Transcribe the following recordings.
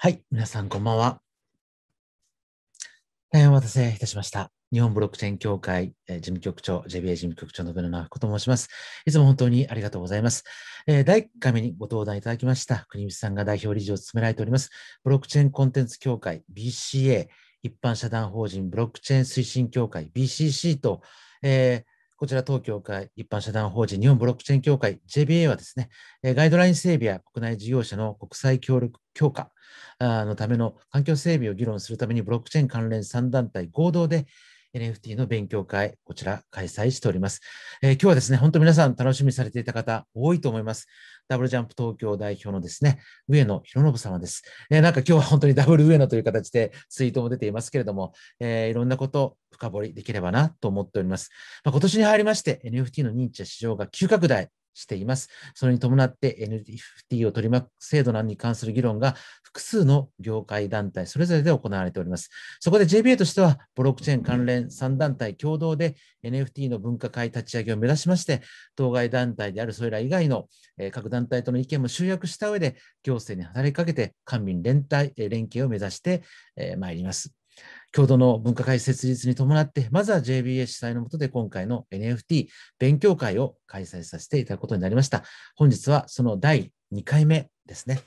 はい、皆さんこんばんは。大変お待たせいたしました。日本ブロックチェーン協会、え事務局長、JBA 事務局長のブルナこと申します。いつも本当にありがとうございます。え第1回目にご登壇いただきました、国光さんが代表理事を務められております、ブロックチェーンコンテンツ協会 BCA、一般社団法人ブロックチェーン推進協会 BCC と、えーこちら当協会、一般社団法人日本ブロックチェーン協会 JBA はですね、ガイドライン整備や国内事業者の国際協力強化のための環境整備を議論するためにブロックチェーン関連3団体合同で NFT の勉強会、こちら開催しております。えー、今日はですね、本当皆さん楽しみにされていた方多いと思います。ダブルジャンプ東京代表のですね、上野博信様です。えー、なんか今日は本当に ダブル上野という形でツイートも出ていますけれども、えー、いろんなこと深掘りできればなと思っております。まあ、今年に入りまして NFT の認知や市場が急拡大しています。それに伴って NFT を取り巻く制度などに関する議論が複数の業界団体それぞれで行われております。そこで JBA としてはブロックチェーン関連3団体共同で NFT の分科会立ち上げを目指しまして、当該団体であるそれら以外の各団体との意見も集約した上で行政に働きかけて官民連帯連携を目指してまいります。共同の分科会設立に伴って、まずは JBA 主催のもとで今回の NFT 勉強会を開催させていただくことになりました。本日はその第2回目ですね。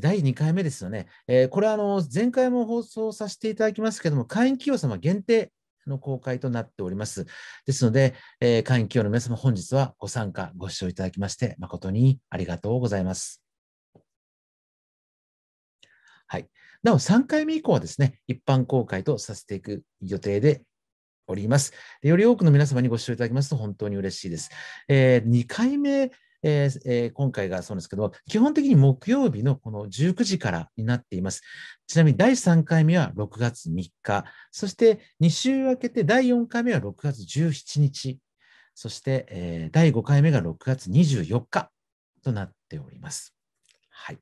第2回目ですよね。えー、これはあの前回も放送させていただきますけども、会員企業様限定の公開となっております。ですので、えー、会員企業の皆様、本日はご参加、ご視聴いただきまして、誠にありがとうございます。はい。なお、3回目以降はですね、一般公開とさせていく予定でおります。より多くの皆様にご視聴いただきますと本当に嬉しいです。えー、2回目、えーえー、今回がそうですけど、基本的に木曜日のこの19時からになっています。ちなみに第3回目は6月3日、そして2週明けて第4回目は6月17日、そして、えー、第5回目が6月24日となっております。はい。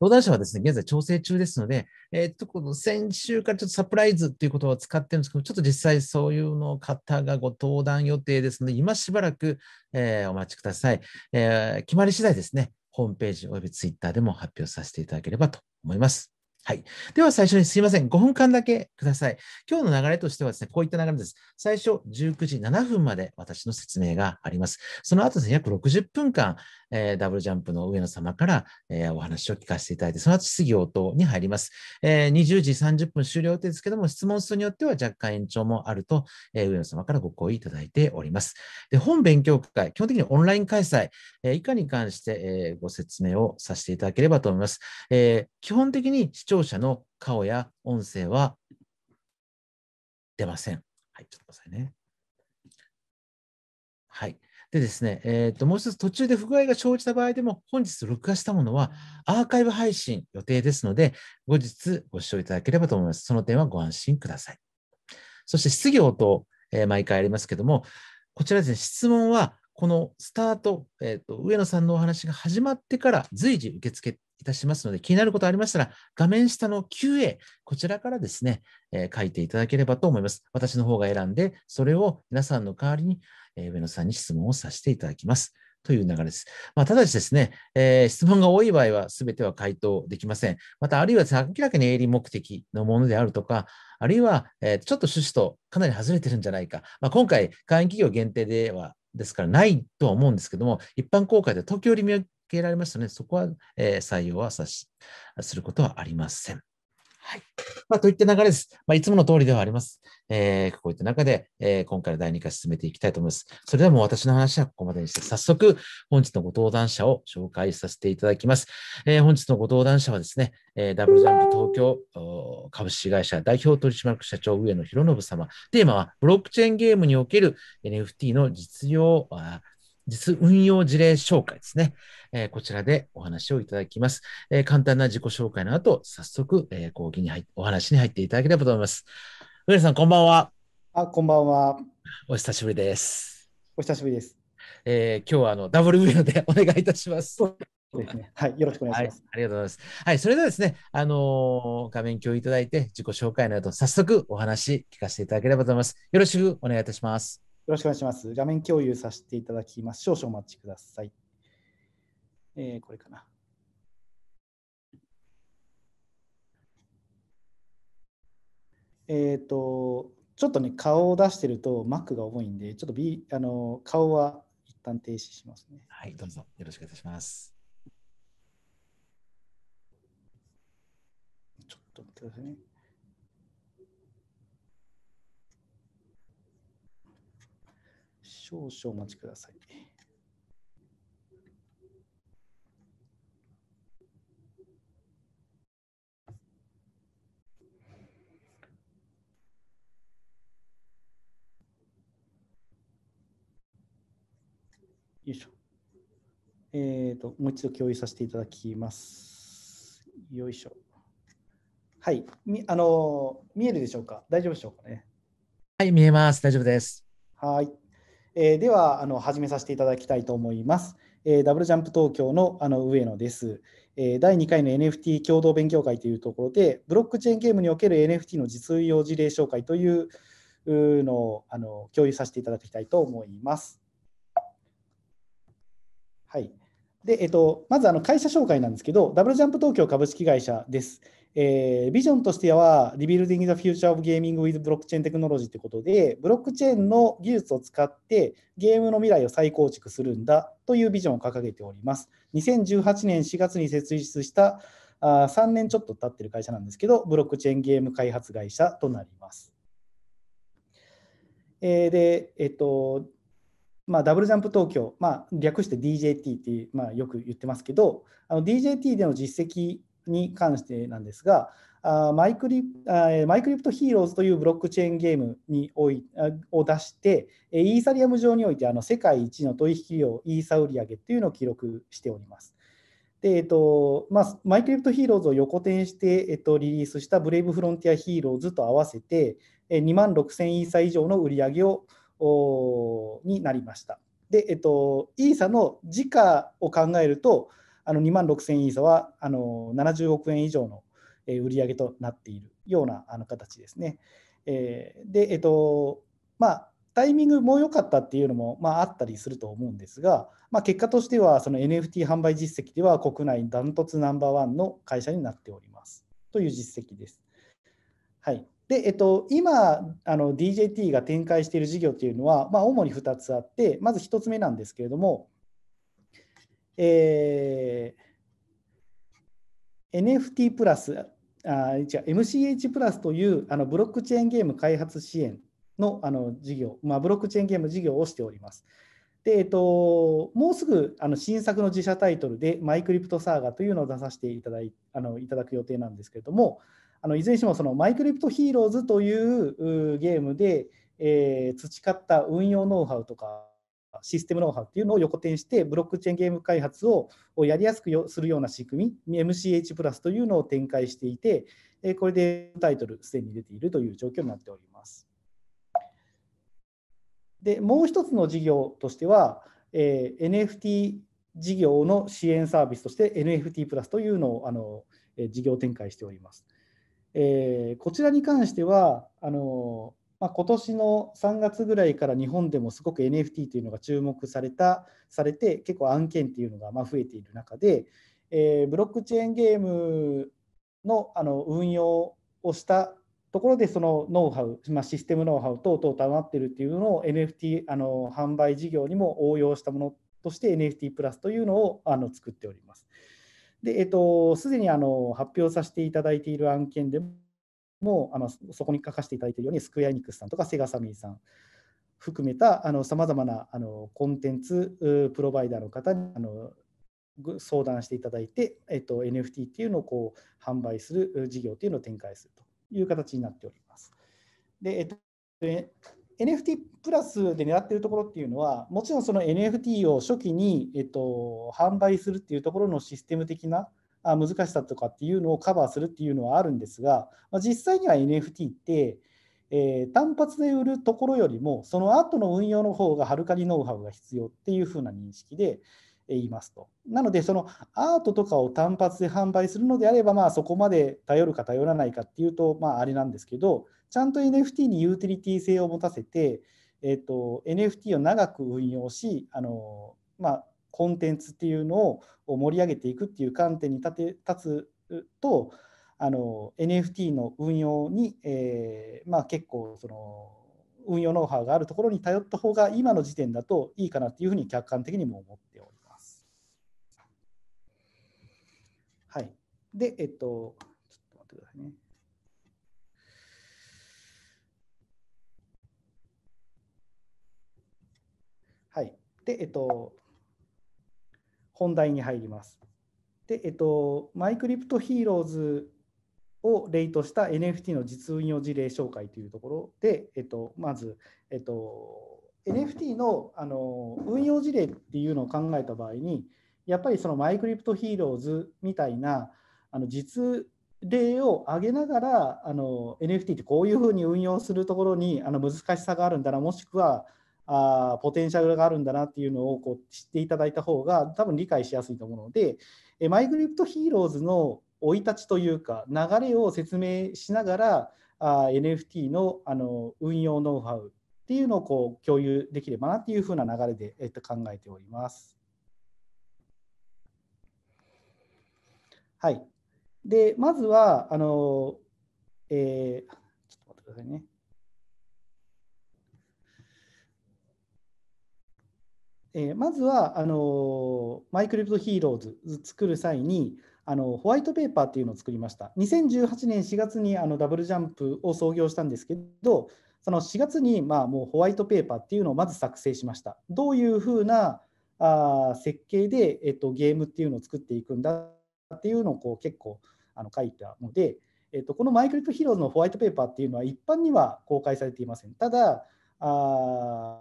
登壇者はですね、現在調整中ですので、えっと、この先週からちょっとサプライズっていう言葉を使ってるんですけど、ちょっと実際そういうの方がご登壇予定ですので、今しばらく、えー、お待ちください。えー、決まり次第ですね、ホームページおよびツイッターでも発表させていただければと思います。はい。では最初にすいません。5分間だけください。今日の流れとしてはですね、こういった流れです。最初、19時7分まで私の説明があります。その後ですね、約60分間、えー、ダブルジャンプの上野様から、えー、お話を聞かせていただいて、その後質疑応答に入ります。えー、20時30分終了予定ですけども、質問数によっては若干延長もあると、えー、上野様からご講意いただいております。で、本勉強会、基本的にオンライン開催、えー、以下に関して、えー、ご説明をさせていただければと思います。えー、基本的に視聴者の顔や音声は出ません。はい、ちょっとくださいね。はい。でですね、えー、ともう一つ途中で不具合が生じた場合でも、本日録画したものはアーカイブ配信予定ですので、後日ご視聴いただければと思います。その点はご安心ください。そして質疑応答、えー、毎回ありますけども、こちらですね、質問はこのスタート、えーと、上野さんのお話が始まってから随時受け付けいたしますので、気になることありましたら、画面下の QA、こちらからですね、えー、書いていただければと思います。私の方が選んで、それを皆さんの代わりに、えー、上野さんに質問をさせていただきます。という流れです。まあ、ただしですね、えー、質問が多い場合は全ては回答できません。また、あるいは明らかに営利目的のものであるとか、あるいは、えー、ちょっと趣旨とかなり外れてるんじゃないか。まあ、今回、会員企業限定ではですからないとは思うんですけども、一般公開で時折見けられましたので、そこは、えー、採用はさしすることはありません。はい。まあ、といった流れです。まあ、いつもの通りではあります。えー、こういった中で、えー、今回の第2回進めていきたいと思います。それではもう私の話はここまでにして、早速、本日のご登壇者を紹介させていただきます。えー、本日のご登壇者はですね、えダブルジャンプ東京株式会社代表取締役社長上野博信様。テーマは、ブロックチェーンゲームにおける NFT の実用、実運用事例紹介ですね、えー、こちらでお話をいただきます。えー、簡単な自己紹介の後、早速、えー、講義に入お話に入っていただければと思います。上野さん、こんばんは。あ、こんばんは。お久しぶりです。お久しぶりです。えー、今日はあのダブル上野でお願いいたします。ですね。はい、よろしくお願いします、はい。ありがとうございます。はい、それではですね、あのー、画面共有いただいて、自己紹介の後、早速お話聞かせていただければと思います。よろしくお願いいたします。ろしくお願いします。画面共有させていただきます。少々お待ちください。えー、これかな。えっ、ー、と、ちょっとね、顔を出してると Mac が重いんで、ちょっと、B、あの顔は一旦停止しますね。はい、どうぞよろしくお願いします。ちょっと待ってくださいね。少々お待ちください。よいしょ。えっ、ー、と、もう一度共有させていただきます。よいしょ。はい。みあの見えるでしょうか大丈夫でしょうかね。はい、見えます。大丈夫です。はい。えー、ではあの始めさせていただきたいと思います。えー、ダブルジャンプ東京のあの上野です。えー、第2回の NFT 共同勉強会というところで、ブロックチェーンゲームにおける NFT の実用事例紹介というのをあの共有させていただきたいと思います。はい。で、えっと、まずあの会社紹介なんですけど、ダブルジャンプ東京株式会社です。えー、ビジョンとしては、リビルディング・ザ・フューチャー・オブ・ゲーミング・ウィズ・ブロックチェーン・テクノロジー a i n ってことで、ブロックチェーンの技術を使ってゲームの未来を再構築するんだというビジョンを掲げております。2018年4月に設立したあ3年ちょっと経ってる会社なんですけど、ブロックチェーンゲーム開発会社となります。えー、で、えっと、まあ、ダブルジャンプ東京、まあ、略して DJT って、まあ、よく言ってますけど、DJT での実績に関してなんですが、マイクリマイクリプトヒーローズというブロックチェーンゲームにおいを出して、イーサリアム上においてあの世界一の取引量、イーサ売上っていうのを記録しております。でえっとまあ、マイクリプトヒーローズを横転して、えっと、リリースしたブレイブフロンティアヒーローズと合わせて、2万6000イーサ以上の売り上げをになりました。で、えっと、イーサの時価を考えると、あの2万6000イーサはあの70億円以上の売上となっているようなあの形ですね。えー、で、えっとまあ、タイミングも良かったっていうのも、まあ、あったりすると思うんですが、まあ、結果としてはその NFT 販売実績では国内ダントツナンバーワンの会社になっておりますという実績です。はい、で、えっと、今あの DJT が展開している事業というのは、まあ、主に2つあってまず1つ目なんですけれどもえー、NFT プラス、あ違う、MCH プラスというあのブロックチェーンゲーム開発支援のあの事業、まあ、ブロックチェーンゲーム事業をしております。でえっと、もうすぐあの新作の自社タイトルで、マイクリプトサーガというのを出させていただいあのいただく予定なんですけれども、あのいずれにしてもそのマイクリプトヒーローズというゲームで、えー、培った運用ノウハウとかシステムノウハウっていうのを横転して、ブロックチェーンゲーム開発をやりやすくするような仕組み、MCH プラスというのを展開していて、これでタイトル、すでに出ているという状況になっております。で、もう一つの事業としては、えー、NFT 事業の支援サービスとして NFT プラスというのをあの、えー、事業展開しております。えー、こちらに関してはあのまあ、今年の3月ぐらいから日本でもすごく NFT というのが注目されたされて結構案件っていうのがま増えている中で、えー、ブロックチェーンゲームのあの運用をしたところでそのノウハウ、まあ、システムノウハウ等々保ってるっていうのを NFT あの販売事業にも応用したものとして NFT プラスというのをあの作っております。で、えっと、すでにあの発表させていただいている案件でもあのそこに書かせていただいているようにスクエア・エニックスさんとかセガサミーさん含めたさまざまなあのコンテンツプロバイダーの方にあの相談していただいて、えっと、NFT っていうのをこう販売する事業っていうのを展開するという形になっております。でえっと NFT プラスで狙っているところっていうのは、もちろんその NFT を初期に、えっと、販売するっていうところのシステム的な難しさとかっていうのをカバーするっていうのはあるんですが、まあ、実際には NFT って、えー、単発で売るところよりもその後の運用の方がはるかにノウハウが必要っていうふうな認識で言いますと。なのでそのアートとかを単発で販売するのであればまあそこまで頼るか頼らないかっていうとまああれなんですけどちゃんと NFT にユーティリティ性を持たせて、えーと、と NFT を長く運用しあの、まあ、コンテンツっていうのを盛り上げていくっていう観点に立て立つとあの NFT の運用に、えーまあ、結構その運用ノウハウがあるところに頼った方が今の時点だといいかなっていうふうに客観的にも思っております。はい、で、えっと、ちょっと待ってくださいね。はい。で、えっと、本題に入ります。で、えっと、マイクリプトヒーローズを例とした NFT の実運用事例紹介というところで、えっと、まず、えっと、NFT のあの運用事例っていうのを考えた場合に、やっぱりそのマイクリプトヒーローズみたいなあの実例を挙げながらあの NFT ってこういうふうに運用するところにあの難しさがあるんだなもしくはあポテンシャルがあるんだなっていうのをこう知っていただいた方が多分理解しやすいと思うので、えマイグリプトヒーローズの生い立ちというか流れを説明しながらあ NFT のあの運用ノウハウっていうのをこう共有できればなっていうふうな流れで、えっと、考えております。はい、でまずはあの、えー、ちょっと待ってくださいね。えー、まずはあのマイクリプトヒーローズ作る際にあのホワイトペーパーっていうのを作りました。2018年4月にあのダブルジャンプを創業したんですけど、その4月にまあもうホワイトペーパーっていうのをまず作成しました。どういうふうなあ設計で、えっと、ゲームっていうのを作っていくんだっていうのをこう結構あの書いたので、えっと、このマイクリプトヒーローズのホワイトペーパーっていうのは一般には公開されていません。ただ、あ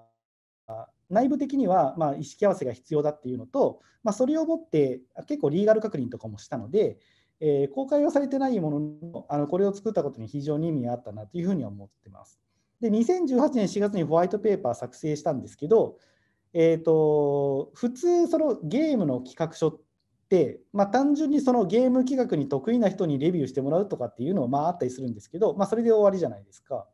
内部的にはまあ意識合わせが必要だっていうのと、まあ、それをもって結構リーガル確認とかもしたので、えー、公開はされてないもののあのこれを作ったことに非常に意味があったなというふうには思ってます。で2018年4月にホワイトペーパー作成したんですけど、えーと、と普通そのゲームの企画書って、まあ、単純にそのゲーム企画に得意な人にレビューしてもらうとかっていうのはまああったりするんですけど、まあ、それで終わりじゃないですか。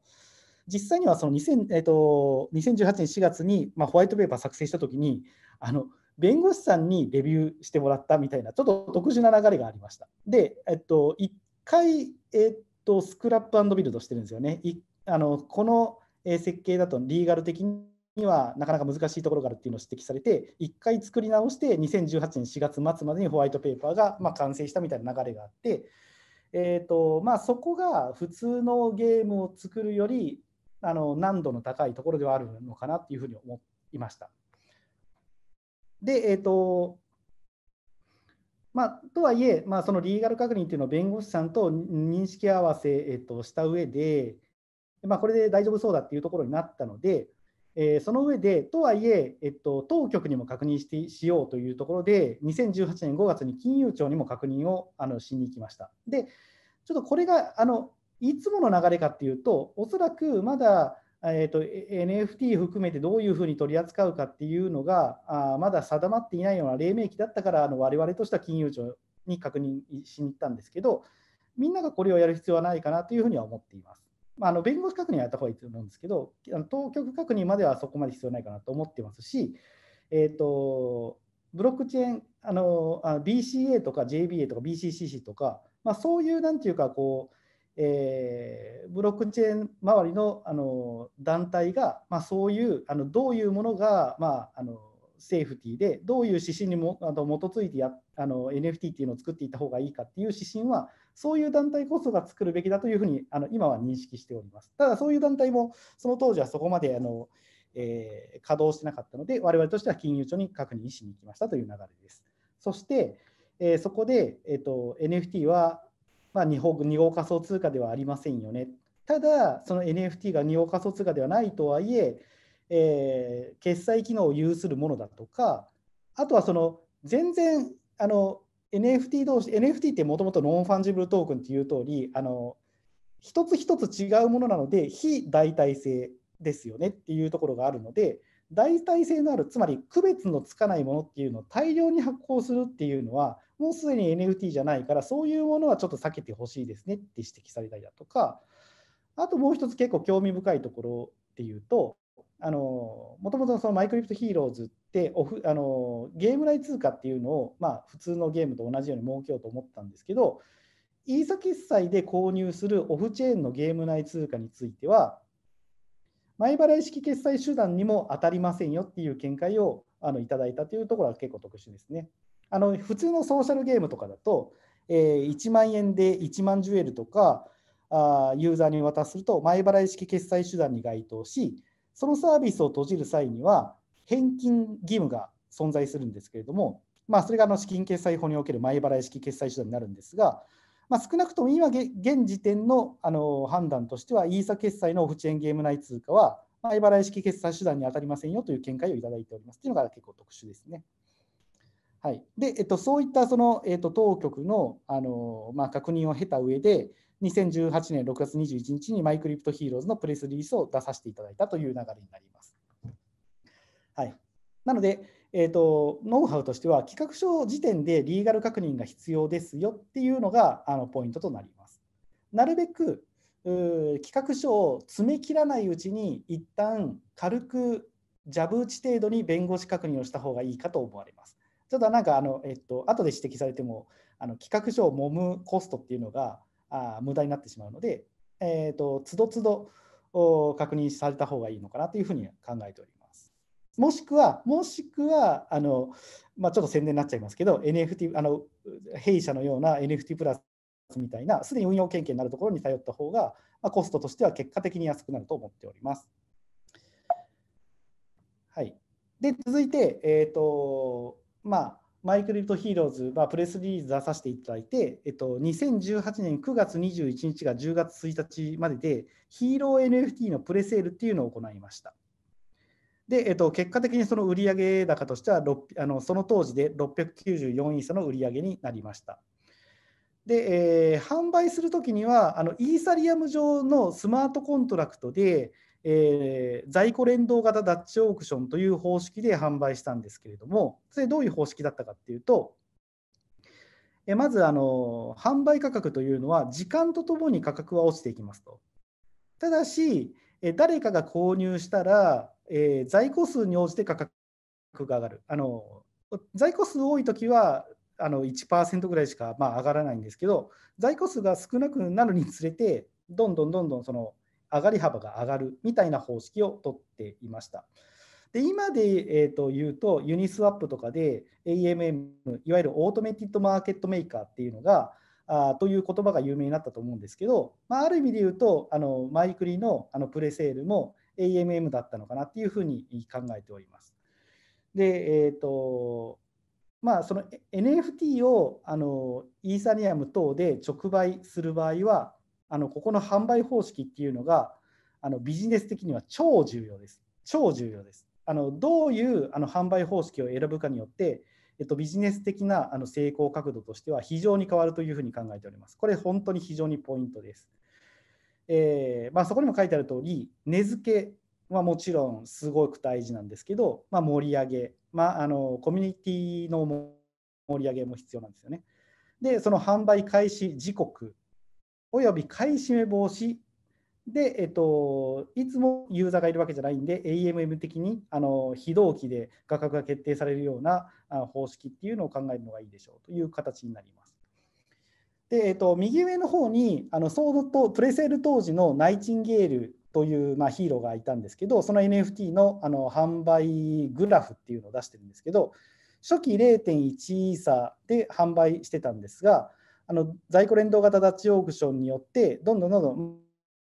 実際にはその2000、えーと、2018年4月に、まあ、ホワイトペーパー作成したときにあの、弁護士さんにレビューしてもらったみたいな、ちょっと特殊な流れがありました。で、えっ、ー、と、1回、えっ、ー、と、スクラップビルドしてるんですよね。いあのこの設計だとリーガル的ににはなかなか難しいところがあるっていうのを指摘されて、1回作り直して、2018年4月末までにホワイトペーパーがま完成したみたいな流れがあって、えーとまあ、そこが普通のゲームを作るより、あの難度の高いところではあるのかなっていうふうに思いました。で、えっ、ー、と、まあ、とはいえ、まあ、そのリーガル確認というのを弁護士さんと認識合わせ、えー、とした上で、まあ、これで大丈夫そうだっていうところになったので、えー、その上で、とはいえ、えっと、当局にも確認してしようというところで、2018年5月に金融庁にも確認をあのしに行きました。で、ちょっとこれがあのいつもの流れかっていうと、おそらくまだ、えーと、NFT 含めてどういうふうに取り扱うかっていうのがあまだ定まっていないような黎明期だったからあの我々としては金融庁に確認しに行ったんですけどみんながこれをやる必要はないかなというふうには思っています。まあ、あの弁護士確認はやった方がいいと思うんですけど当局確認まではそこまで必要ないかなと思ってますし、えーと、とブロックチェーンあのあの BCA とか JBA とか BCCC とか、まあ、そういうなんていうかこうえー、ブロックチェーン周りのあの団体が、まあ、そういうあのどういうものが、まあ、あのセーフティーでどういう指針にもあの基づいてやあの NFT っていうのを作っていった方がいいかっていう指針はそういう団体こそが作るべきだというふうにあの今は認識しております。ただそういう団体もその当時はそこまであの、えー、稼働してなかったので我々としては金融庁に確認しに行きましたという流れです。そして、えー、そこで、えーと、と NFT はまあ、日本2号仮想通貨ではありませんよね。ただ、その NFT が二号仮想通貨ではないとはいえ、えー、決済機能を有するものだとか、あとはその全然あの NFT 同士、NFT ってもともとノンファンジブルトークンっていう通り、あの一つ一つ違うものなので、非代替性ですよねっていうところがあるので、代替性のある、つまり区別のつかないものっていうのを大量に発行するっていうのは、もうすでに NFT じゃないから、そういうものはちょっと避けてほしいですねって指摘されたりだとか、あともう一つ結構興味深いところっていうと、あのもともとそのマイクリプトヒーローズってオフあのゲーム内通貨っていうのを、まあ、普通のゲームと同じように設けようと思ったんですけどイーサ決済で購入するオフチェーンのゲーム内通貨については前払い式決済手段にも当たりませんよっていう見解をあのいただいたというところは結構特殊ですね。あの普通のソーシャルゲームとかだと、えー、1万円で1万ジュエルとかあユーザーに渡すと前払い式決済手段に該当しそのサービスを閉じる際には返金義務が存在するんですけれども、まあ、それがあの資金決済法における前払い式決済手段になるんですが、まあ、少なくとも今現時点のあの判断としてはイーサ決済のオフチェーンゲーム内通貨は前払い式決済手段に当たりませんよという見解をいただいておりますというのが結構特殊ですね。はい、で、えっと、そういったその、えっと、当局のあの、まあ、確認を経た上で、2018年6月21日にマイクリプトヒーローズのプレスリリースを出させていただいたという流れになります。はい、なので、えーと、ノウハウとしては、企画書時点でリーガル確認が必要ですよっていうのがあのポイントとなります。なるべく企画書を詰め切らないうちに、一旦軽くジャブ打ち程度に弁護士確認をした方がいいかと思われます。ただなんかあの、えっと後で指摘されてもあの企画書を揉むコストっていうのがあ無駄になってしまうので、えーと、とつどつど確認された方がいいのかなというふうに考えております。もしくは、もしくは、あのまあ、ちょっと宣伝になっちゃいますけど、NFT、あの弊社のような NFT プラスみたいな、すでに運用権限になるところに頼った方が、まあ、コストとしては結果的に安くなると思っております。はい、で続いて、えーとまあ、マイクリプトヒーローズ、まあ、プレスリリース出させていただいて、えっと、2018年9月21日が10月1日までで、ヒーロー NFT のプレセールっていうのを行いました。で、えっと、結果的にその売上高としてはあの、その当時で694イーサの売り上げになりました。で、えー、販売するときにはあの、イーサリアム上のスマートコントラクトで、えー、在庫連動型ダッチオークションという方式で販売したんですけれども、それどういう方式だったかっていうと、えまずあの販売価格というのは時間とともに価格は落ちていきますと。ただし、え誰かが購入したら、えー、在庫数に応じて価格が上がる。あの在庫数多いときはあの1%ぐらいしかまあ上がらないんですけど、在庫数が少なくなるにつれて、どんどんどんどんその上がり幅が上がるみたいな方式をとっていました。で今で、えと言うと、ユニスワップとかで AMM、いわゆるオートメティッドマーケットメーカーっていうのが、あという言葉が有名になったと思うんですけど、まあ、ある意味で言うと、あのマイクリのあのプレセールも AMM だったのかなっていうふうに考えております。で、えーとまあ、その NFT をあのイーサリアム等で直売する場合は、あのここの販売方式っていうのがあのビジネス的には超重要です。超重要です。あのどういうあの販売方式を選ぶかによって、えっと、ビジネス的なあの成功角度としては非常に変わるというふうに考えております。これ本当に非常にポイントです。えー、まあ、そこにも書いてある通り、根付けはもちろんすごく大事なんですけど、まあ、盛り上げ、まあ、あのコミュニティの盛り上げも必要なんですよね。で、その販売開始時刻および買い占め防止で、えっと、いつもユーザーがいるわけじゃないんで、AMM 的にあの非同期で価格が決定されるような方式っていうのを考えるのがいいでしょうという形になります。でえっと、右上の方にあのソードとプレセール当時のナイチンゲールという、まあ、ヒーローがいたんですけど、その NFT のあの販売グラフっていうのを出してるんですけど、初期0.1イーサで販売してたんですが、あの在庫連動型ダッチオークションによってどんどんどんどん、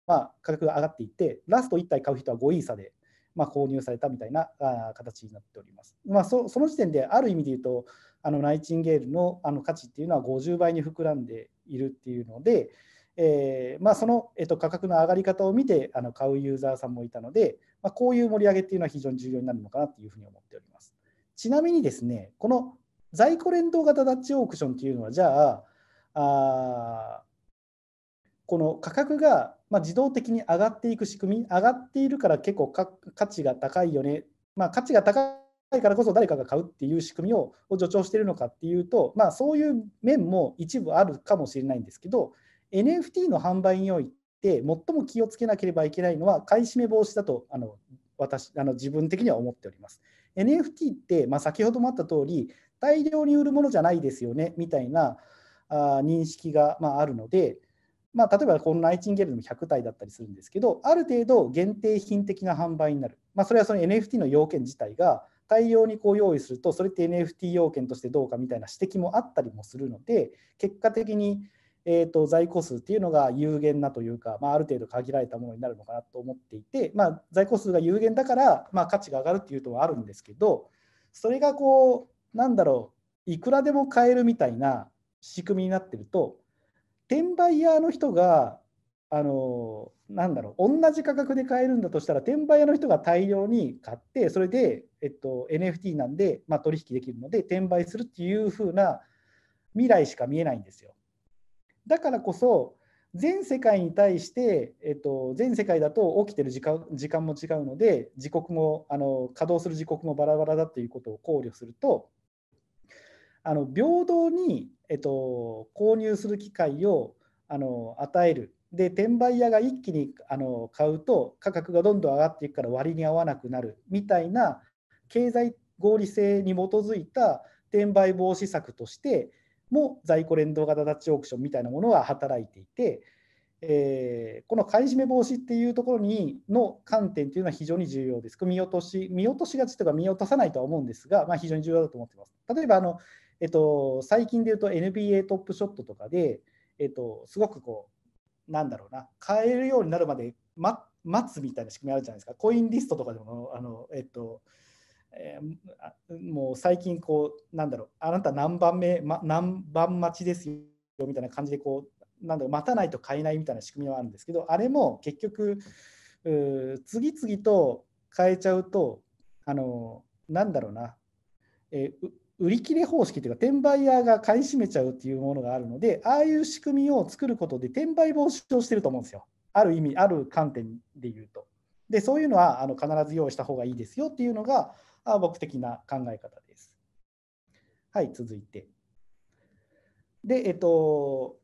まあ、価格が上がっていってラスト1体買う人は5イーサで、まあ、購入されたみたいなあ形になっております、まあ、そその時点である意味で言うとあのナイチンゲールのあの価値っていうのは50倍に膨らんでいるっていうので、えーまあ、その、えっと、価格の上がり方を見てあの買うユーザーさんもいたので、まあ、こういう盛り上げっていうのは非常に重要になるのかなというふうに思っております。ちなみにですね、この在庫連動型ダッチオークションっていうのは、じゃあ、あこの価格が、まあ、自動的に上がっていく仕組み上がっているから結構価値が高いよね、まあ、価値が高いからこそ誰かが買うっていう仕組みを助長しているのかっていうと、まあ、そういう面も一部あるかもしれないんですけど NFT の販売において最も気をつけなければいけないのは買い占め防止だとあの私あの自分的には思っております。NFT って、まあ、先ほどもあった通り大量に売るものじゃないですよねみたいな認識がまあるので、まあ、例えばこのナイチンゲールでも100体だったりするんですけどある程度限定品的な販売になる、まあ、それはその NFT の要件自体が大量にこう用意するとそれって NFT 要件としてどうかみたいな指摘もあったりもするので結果的にえと在庫数っていうのが有限なというか、まあ、ある程度限られたものになるのかなと思っていて、まあ、在庫数が有限だから、まあ、価値が上がるっていうのはあるんですけどそれがこうなんだろういくらでも買えるみたいな仕組みになってると転売屋の人があのなんだろう同じ価格で買えるんだとしたら転売屋の人が大量に買ってそれで、えっと、NFT なんで、まあ、取引できるので転売するっていう風な未来しか見えないんですよ。だからこそ全世界に対して、えっと、全世界だと起きてる時間時間も違うので時刻もあの稼働する時刻もバラバラだということを考慮するとあの平等に、えっと、購入する機会をあの与えるで転売屋が一気にあの買うと価格がどんどん上がっていくから割に合わなくなるみたいな経済合理性に基づいた転売防止策としても在庫連動型ダッチオークションみたいなものが働いていて、えー、この買い占め防止っていうところにの観点というのは非常に重要です。見落とし見落としがちというか見落とさないとは思うんですが、まあ、非常に重要だと思っています。例えばあのえっと、最近で言うと NBA トップショットとかで、えっと、すごくこうなんだろうな買えるようになるまで待つみたいな仕組みあるじゃないですかコインリストとかでもあの、えっとえー、もう最近こうなんだろうあなた何番目、ま、何番待ちですよみたいな感じでこうなんだろう待たないと買えないみたいな仕組みはあるんですけどあれも結局次々と変えちゃうとあのなんだろうな、えー売り切れ方式というか転売屋が買い占めちゃうっていうものがあるのでああいう仕組みを作ることで転売防止をしてると思うんですよある意味ある観点で言うとでそういうのはあの必ず用意した方がいいですよっていうのが僕的な考え方ですはい続いてでえっと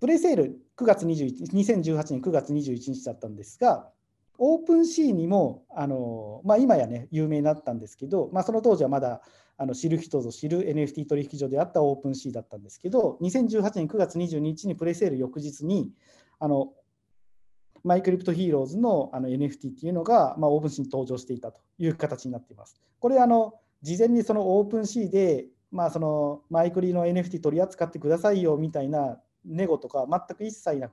プレセール9月21 2018年9月21日だったんですがオープンシーにもあの、まあ、今やね有名になったんですけど、まあ、その当時はまだあの知る人ぞ知る NFT 取引所であったオープンシーだったんですけど2018年9月22日にプレセール翌日にあのマイクリプトヒーローズのあの NFT っていうのが、まあ、オープンシーに登場していたという形になっています。これあの事前にそのオープンシーで、まあ、そのマイクリの NFT 取り扱ってくださいよみたいなネゴとか全く一切な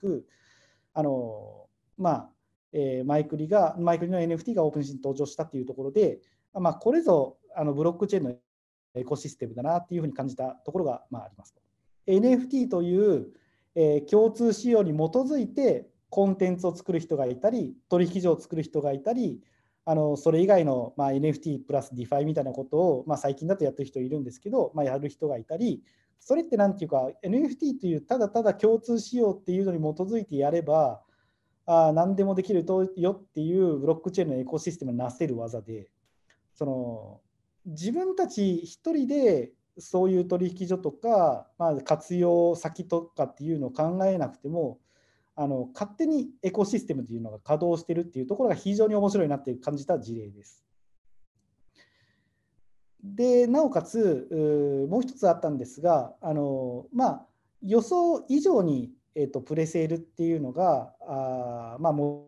くあのまあえー、マイクリが、マイクリの NFT がオープンシーンに登場したっていうところで、まあ、これぞあのブロックチェーンのエコシステムだなっていうふうに感じたところが、まあ、あります。NFT という、えー、共通仕様に基づいてコンテンツを作る人がいたり、取引所を作る人がいたり、あのそれ以外の、まあ、NFT プラス DeFi みたいなことを、まあ、最近だとやってる人いるんですけど、まあ、やる人がいたり、それって何ていうか、NFT というただただ共通仕様っていうのに基づいてやれば、あ何でもできるとよっていうブロックチェーンのエコシステムになせる技でその自分たち一人でそういう取引所とか、まあ、活用先とかっていうのを考えなくてもあの勝手にエコシステムというのが稼働してるっていうところが非常に面白いなって感じた事例です。でなおかつもう一つあったんですがあの、まあ、予想以上にえーと、プレセールっていうのがあ、まあ、盛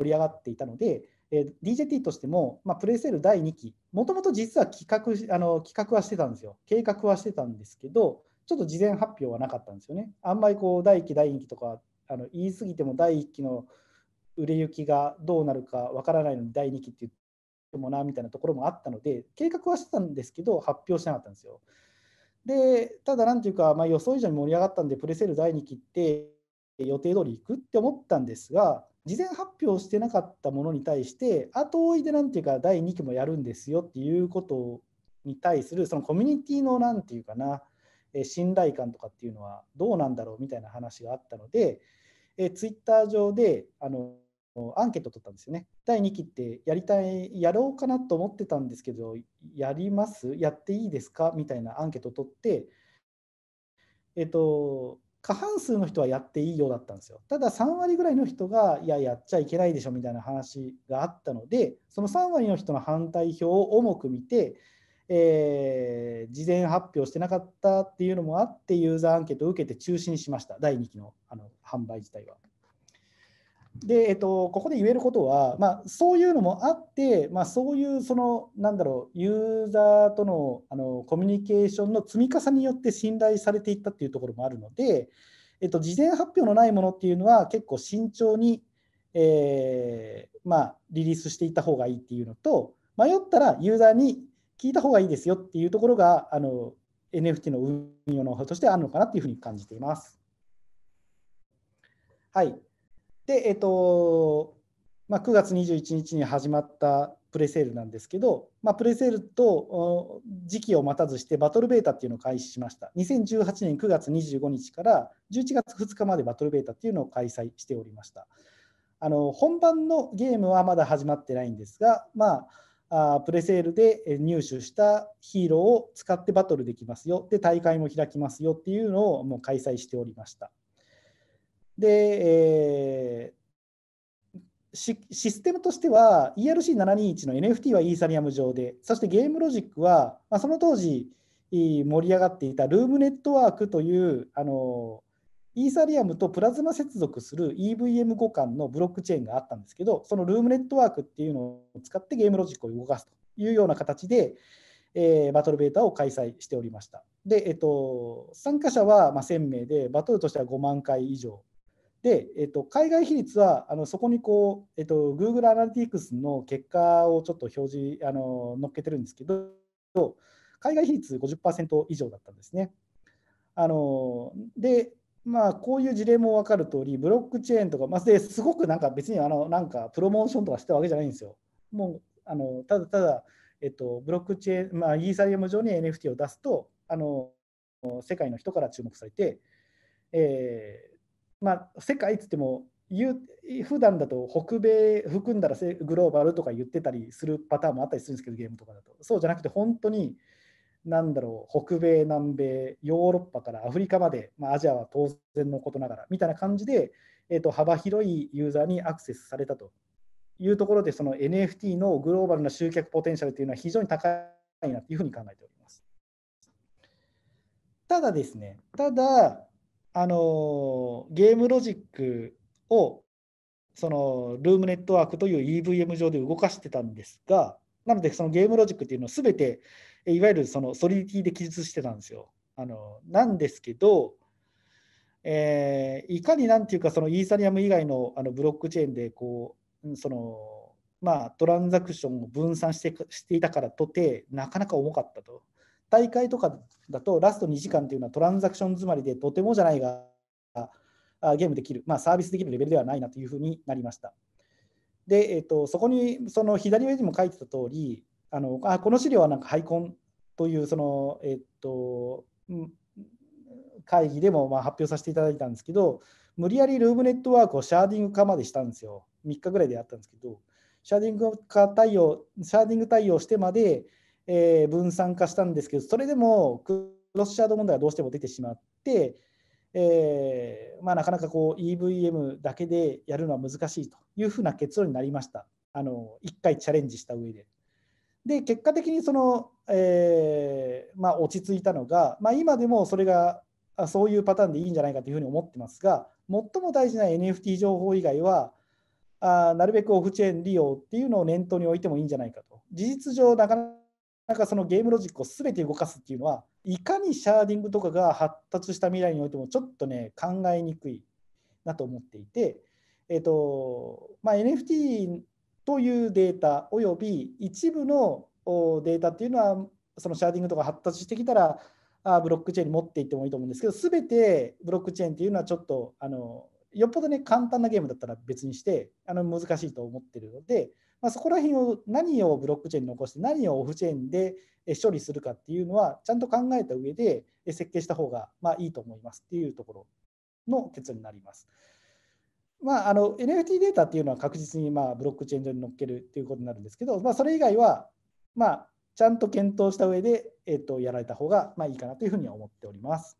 り上がっていたので、えー、DJT としても、まあ、プレセール第2期もともと実は企画あの企画はしてたんですよ計画はしてたんですけどちょっと事前発表はなかったんですよねあんまりこう第1期第2期とかあの言い過ぎても第1期の売れ行きがどうなるかわからないのに第2期って言ってもなみたいなところもあったので計画はしてたんですけど発表しなかったんですよでただ、なんていうか、まあ、予想以上に盛り上がったんで、プレセール第2期って予定通り行くって思ったんですが、事前発表してなかったものに対して、後追いでなんていうか、第2期もやるんですよっていうことに対する、そのコミュニティのなんていうかな、信頼感とかっていうのはどうなんだろうみたいな話があったので、ツイッター上であのアンケート取ったんですよね。第2期ってやりたい、やろうかなと思ってたんですけど、やりますやっていいですかみたいなアンケートを取って、えっと、過半数の人はやっていいようだったんですよ。ただ3割ぐらいの人が、いや、やっちゃいけないでしょみたいな話があったので、その3割の人の反対票を重く見て、えー、事前発表してなかったっていうのもあって、ユーザーアンケートを受けて中止にしました、第2期のあの販売自体は。で、えっと、ここで言えることは、まあ、そういうのもあって、まあ、そういうそのなんだろうユーザーとのあのコミュニケーションの積み重ねによって信頼されていったっていうところもあるので、えっと、事前発表のないものっていうのは結構慎重に、えー、まあ、リリースしていった方がいいっていうのと迷ったらユーザーに聞いた方がいいですよっていうところがあの NFT の運用の方としてあるのかなっていうふうに感じています。はいで、えっとまあ、9月21日に始まったプレセールなんですけど、まあ、プレセールと時期を待たずしてバトルベータっていうのを開始しました。2018年9月25日から11月2日までバトルベータっていうのを開催しておりました。あの本番のゲームはまだ始まってないんですが、まあ、あプレセールで入手したヒーローを使ってバトルできますよで大会も開きますよっていうのをもう開催しておりました。で、えー、システムとしては ERC721 の NFT はイーサリアム上で、そしてゲームロジックは、まあ、その当時盛り上がっていたルームネットワークというあのイーサリアムとプラズマ接続する EVM 互換のブロックチェーンがあったんですけど、そのルームネットワークっていうのを使ってゲームロジックを動かすというような形で、えー、バトルベータを開催しておりました。で、えっと、参加者はま1000名で、バトルとしては5万回以上で、えっと、海外比率はあのそこにこう、えっと、Google アナリティクスの結果をちょっと表示あの載っけてるんですけど海外比率50%以上だったんですね。あのでまあ、こういう事例も分かる通り、ブロックチェーンとか、まあ、ですごくなんか別にあのなんかプロモーションとかしてるわけじゃないんですよ。もうあのただただ、えっと、ブロックチェーン、まあ、イーサリアム上に NFT を出すとあの、世界の人から注目されて、えー、まあ、世界っつっても普段だと北米含んだらグローバルとか言ってたりするパターンもあったりするんですけどゲームとかだとそうじゃなくて本当になんだろう北米南米ヨーロッパからアフリカまで、まあ、アジアは当然のことながらみたいな感じで、えー、と幅広いユーザーにアクセスされたというところでその NFT のグローバルな集客ポテンシャルというのは非常に高いなというふうに考えております。ただですねただあのゲームロジックをそのルームネットワークという EVM 上で動かしてたんですが、なのでそのゲームロジックっていうのを全ていわゆるそのソリティで記述してたんですよ。あのなんですけど、えー、いかになんていうかそのイーサリアム以外のあのブロックチェーンでこうそのまあトランザクションを分散してしていたからとてなかなか重かったと。大会とかだとラスト2時間っていうのはトランザクション詰まりでとてもじゃないがゲームできる、まあ、サービスできるレベルではないなというふうになりました。で、えーと、そこにその左上にも書いてた通りあのあこの資料はなんかコンというその、えーと、会議でもま発表させていただいたんですけど無理やりルームネットワークをシャーディング化までしたんですよ3日ぐらいでやったんですけどシャーディング化対応シャーディング対応してまでえー、分散化したんですけどそれでもクロスシャード問題はどうしても出てしまって、えーまあ、なかなかこう EVM だけでやるのは難しいというふうな結論になりましたあの1回チャレンジした上で。で結果的にその、えーまあ、落ち着いたのが、まあ、今でもそれがそういうパターンでいいんじゃないかというふうに思ってますが最も大事な NFT 情報以外はあなるべくオフチェーン利用っていうのを念頭に置いてもいいんじゃないかと。事実上なかななかそのゲームロジックを全て動かすっていうのはいかにシャーディングとかが発達した未来においてもちょっとね考えにくいなと思っていて、えとまあ、NFT というデータおよび一部のデータっていうのはそのシャーディングとか発達してきたらブロックチェーンに持っていってもいいと思うんですけど全てブロックチェーンっていうのはちょっとあのよっぽどね簡単なゲームだったら別にしてあの難しいと思ってるのでまあ、そこら辺を何をブロックチェーンに残して何をオフチェーンで処理するかっていうのはちゃんと考えた上で設計した方がまあいいと思いますっていうところの結論になります。まあ、あの NFT データっていうのは確実にまあブロックチェーン上に載っけるっていうことになるんですけど、まあ、それ以外はまあちゃんと検討した上で、えっと、やられた方がまあいいかなというふうには思っております。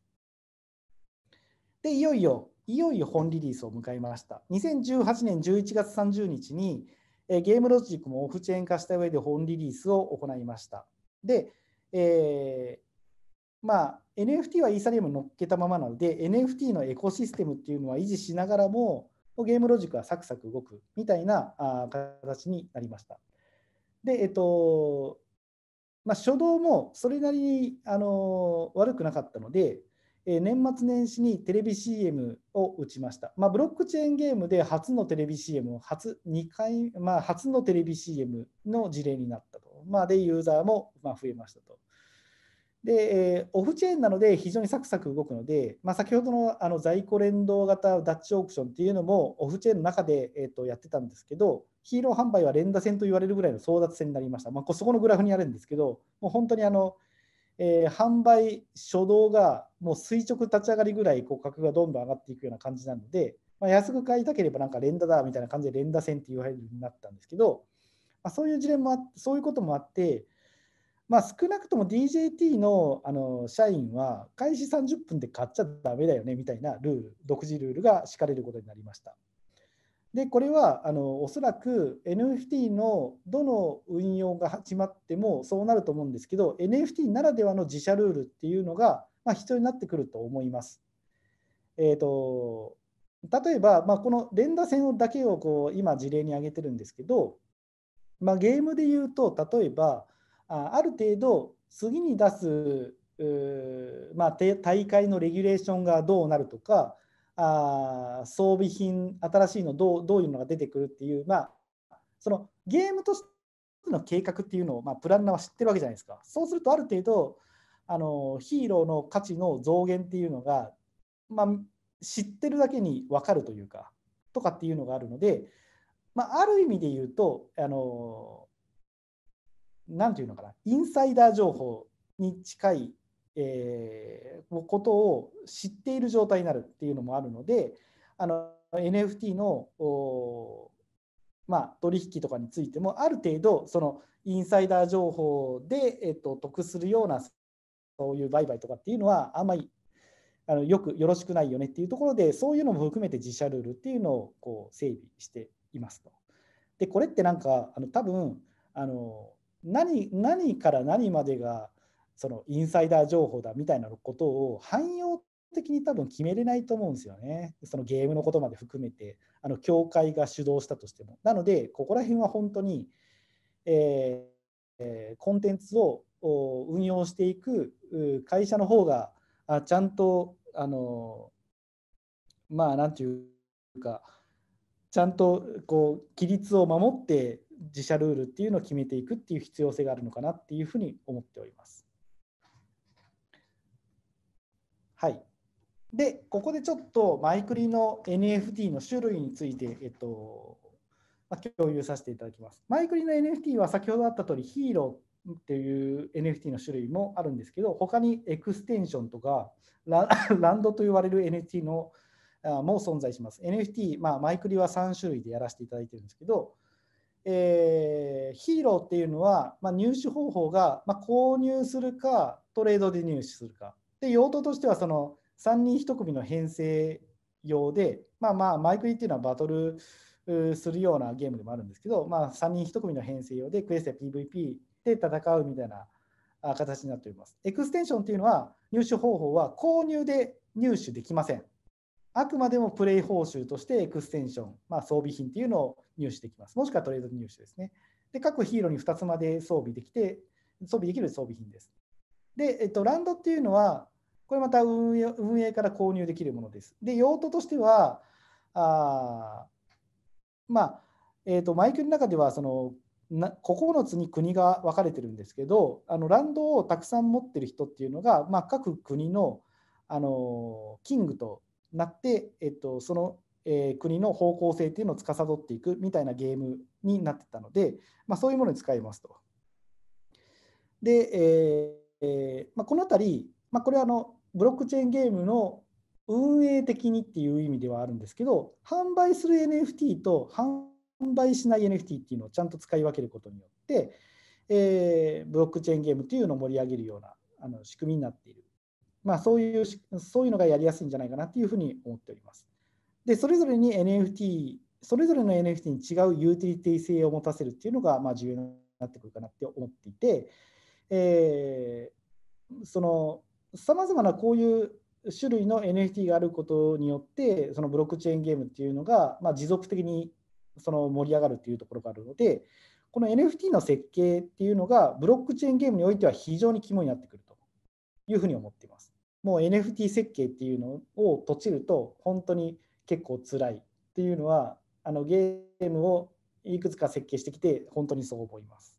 でいよいよいよいよ本リリースを迎えました。2018年11月30日にゲームロジックもオフチェーン化した上で本リリースを行いました。で、えー、まあ、NFT はイーサリアムに乗っけたままなので、NFT のエコシステムっていうのは維持しながらも、ゲームロジックはサクサク動くみたいな形になりました。で、えっと、まあ、初動もそれなりにあの悪くなかったので、え年末年始にテレビ CM を打ちました、まあ、ブロックチェーンゲームで初のテレビ CM を初2回、まあ、初のテレビ CM の事例になったと、まあ、でユーザーもま増えましたとで、えオフチェーンなので非常にサクサク動くので、まあ、先ほどのあの在庫連動型ダッチオークションっていうのもオフチェーンの中で、えとやってたんですけどヒーロー販売は連打戦と言われるぐらいの争奪戦になりました、まあ、そこのグラフにあるんですけどもう本当にあのえー、販売初動がもう垂直立ち上がりぐらいこう価格がどんどん上がっていくような感じなので、まあ、安く買いたければなんか連打だみたいな感じで連打戦っているようになったんですけど、まあ、そういう事例もあそういうこともあって、まあ、少なくとも DJT のあの社員は開始30分で買っちゃだめだよねみたいなルール独自ルールが敷かれることになりました。でこれはあのおそらく NFT のどの運用が始まってもそうなると思うんですけど NFT ならではの自社ルールっていうのが、まあ、必要になってくると思います。えーと、例えば、まあ、この連打線だけをこう今事例に挙げてるんですけど、まあ、ゲームで言うと例えばある程度次に出す、まあ、大会のレギュレーションがどうなるとかあ装備品新しいのどうどういうのが出てくるっていう、まあ、そのゲームとしての計画っていうのを、まあ、プランナーは知ってるわけじゃないですかそうするとある程度あのヒーローの価値の増減っていうのが、まあ、知ってるだけに分かるというかとかっていうのがあるので、まあ、ある意味で言うとあの何て言うのかなインサイダー情報に近いえー、ことを知っている状態になるっていうのもあるのであの NFT のまあ、取引とかについてもある程度そのインサイダー情報で、えっと、得するようなそういう売買とかっていうのはあんまりあのよくよろしくないよねっていうところでそういうのも含めて自社ルールっていうのをこう整備していますと。でこれってなんかあの多分あの何何から何までがそのインサイダー情報だみたいなことを汎用的に多分決めれないと思うんですよね。そのゲームのことまで含めて、あの協会が主導したとしても。なので、ここら辺は本当に、えー、コンテンツを運用していく会社の方が、あちゃんと、あのまあ、なんていうか、ちゃんとこう規律を守って自社ルールっていうのを決めていくっていう必要性があるのかなっていうふうに思っております。はい。で、ここでちょっとマイクリの NFT の種類について、えっと、ま共有させていただきます。マイクリの NFT は先ほどあった通りヒーローっていう NFT の種類もあるんですけど、他にエクステンションとか ランドと言われる NFT のも存在します。NFT、まあ、マイクリは3種類でやらせていただいてるんですけど、えー、ヒーローっていうのは、まあ、入手方法が、まあ、購入するかトレードで入手するかで用途としてはその3人1組の編成用で、まあまあ、マイクリっていうのはバトルするようなゲームでもあるんですけど、まあ、3人1組の編成用でクエストや PVP で戦うみたいな形になっております。エクステンションというのは入手方法は購入で入手できません。あくまでもプレイ報酬としてエクステンション、まあ、装備品というのを入手できます。もしくはトレード入手ですね。で各ヒーローに2つまで装備できて、装備できる装備品です。で、えっと、ランドっていうのはこれまた運営運営から購入できるものです。で、用途としては、あまあ、えーと、マイクの中ではそのな9つに国が分かれてるんですけどあのランドをたくさん持ってる人っていうのが、まあ、各国のあのキングとなって、えっと、その、えー、国の方向性っていうのを司っていくみたいなゲームになってたので、まあ、そういうものに使いますと。で、えーまあ、この辺りまあ、これはあのブロックチェーンゲームの運営的にっていう意味ではあるんですけど販売する NFT と販売しない NFT っていうのをちゃんと使い分けることによって、えー、ブロックチェーンゲームっていうのを盛り上げるようなあの仕組みになっている、まあ、そういうそういうのがやりやすいんじゃないかなっていうふうに思っております。でそれぞれに NFT それぞれの NFT に違うユーティリティ性を持たせるっていうのがまあ重要になってくるかなって思っていて、えー、そのさまざまなこういう種類の NFT があることによってそのブロックチェーンゲームっていうのが、まあ、持続的にその盛り上がるっていうところがあるのでこの NFT の設計っていうのがブロックチェーンゲームにおいては非常に肝になってくるというふうに思っています。もう NFT 設計っていうのを閉じると本当に結構辛いっていうのはあのゲームをいくつか設計してきて本当にそう思います。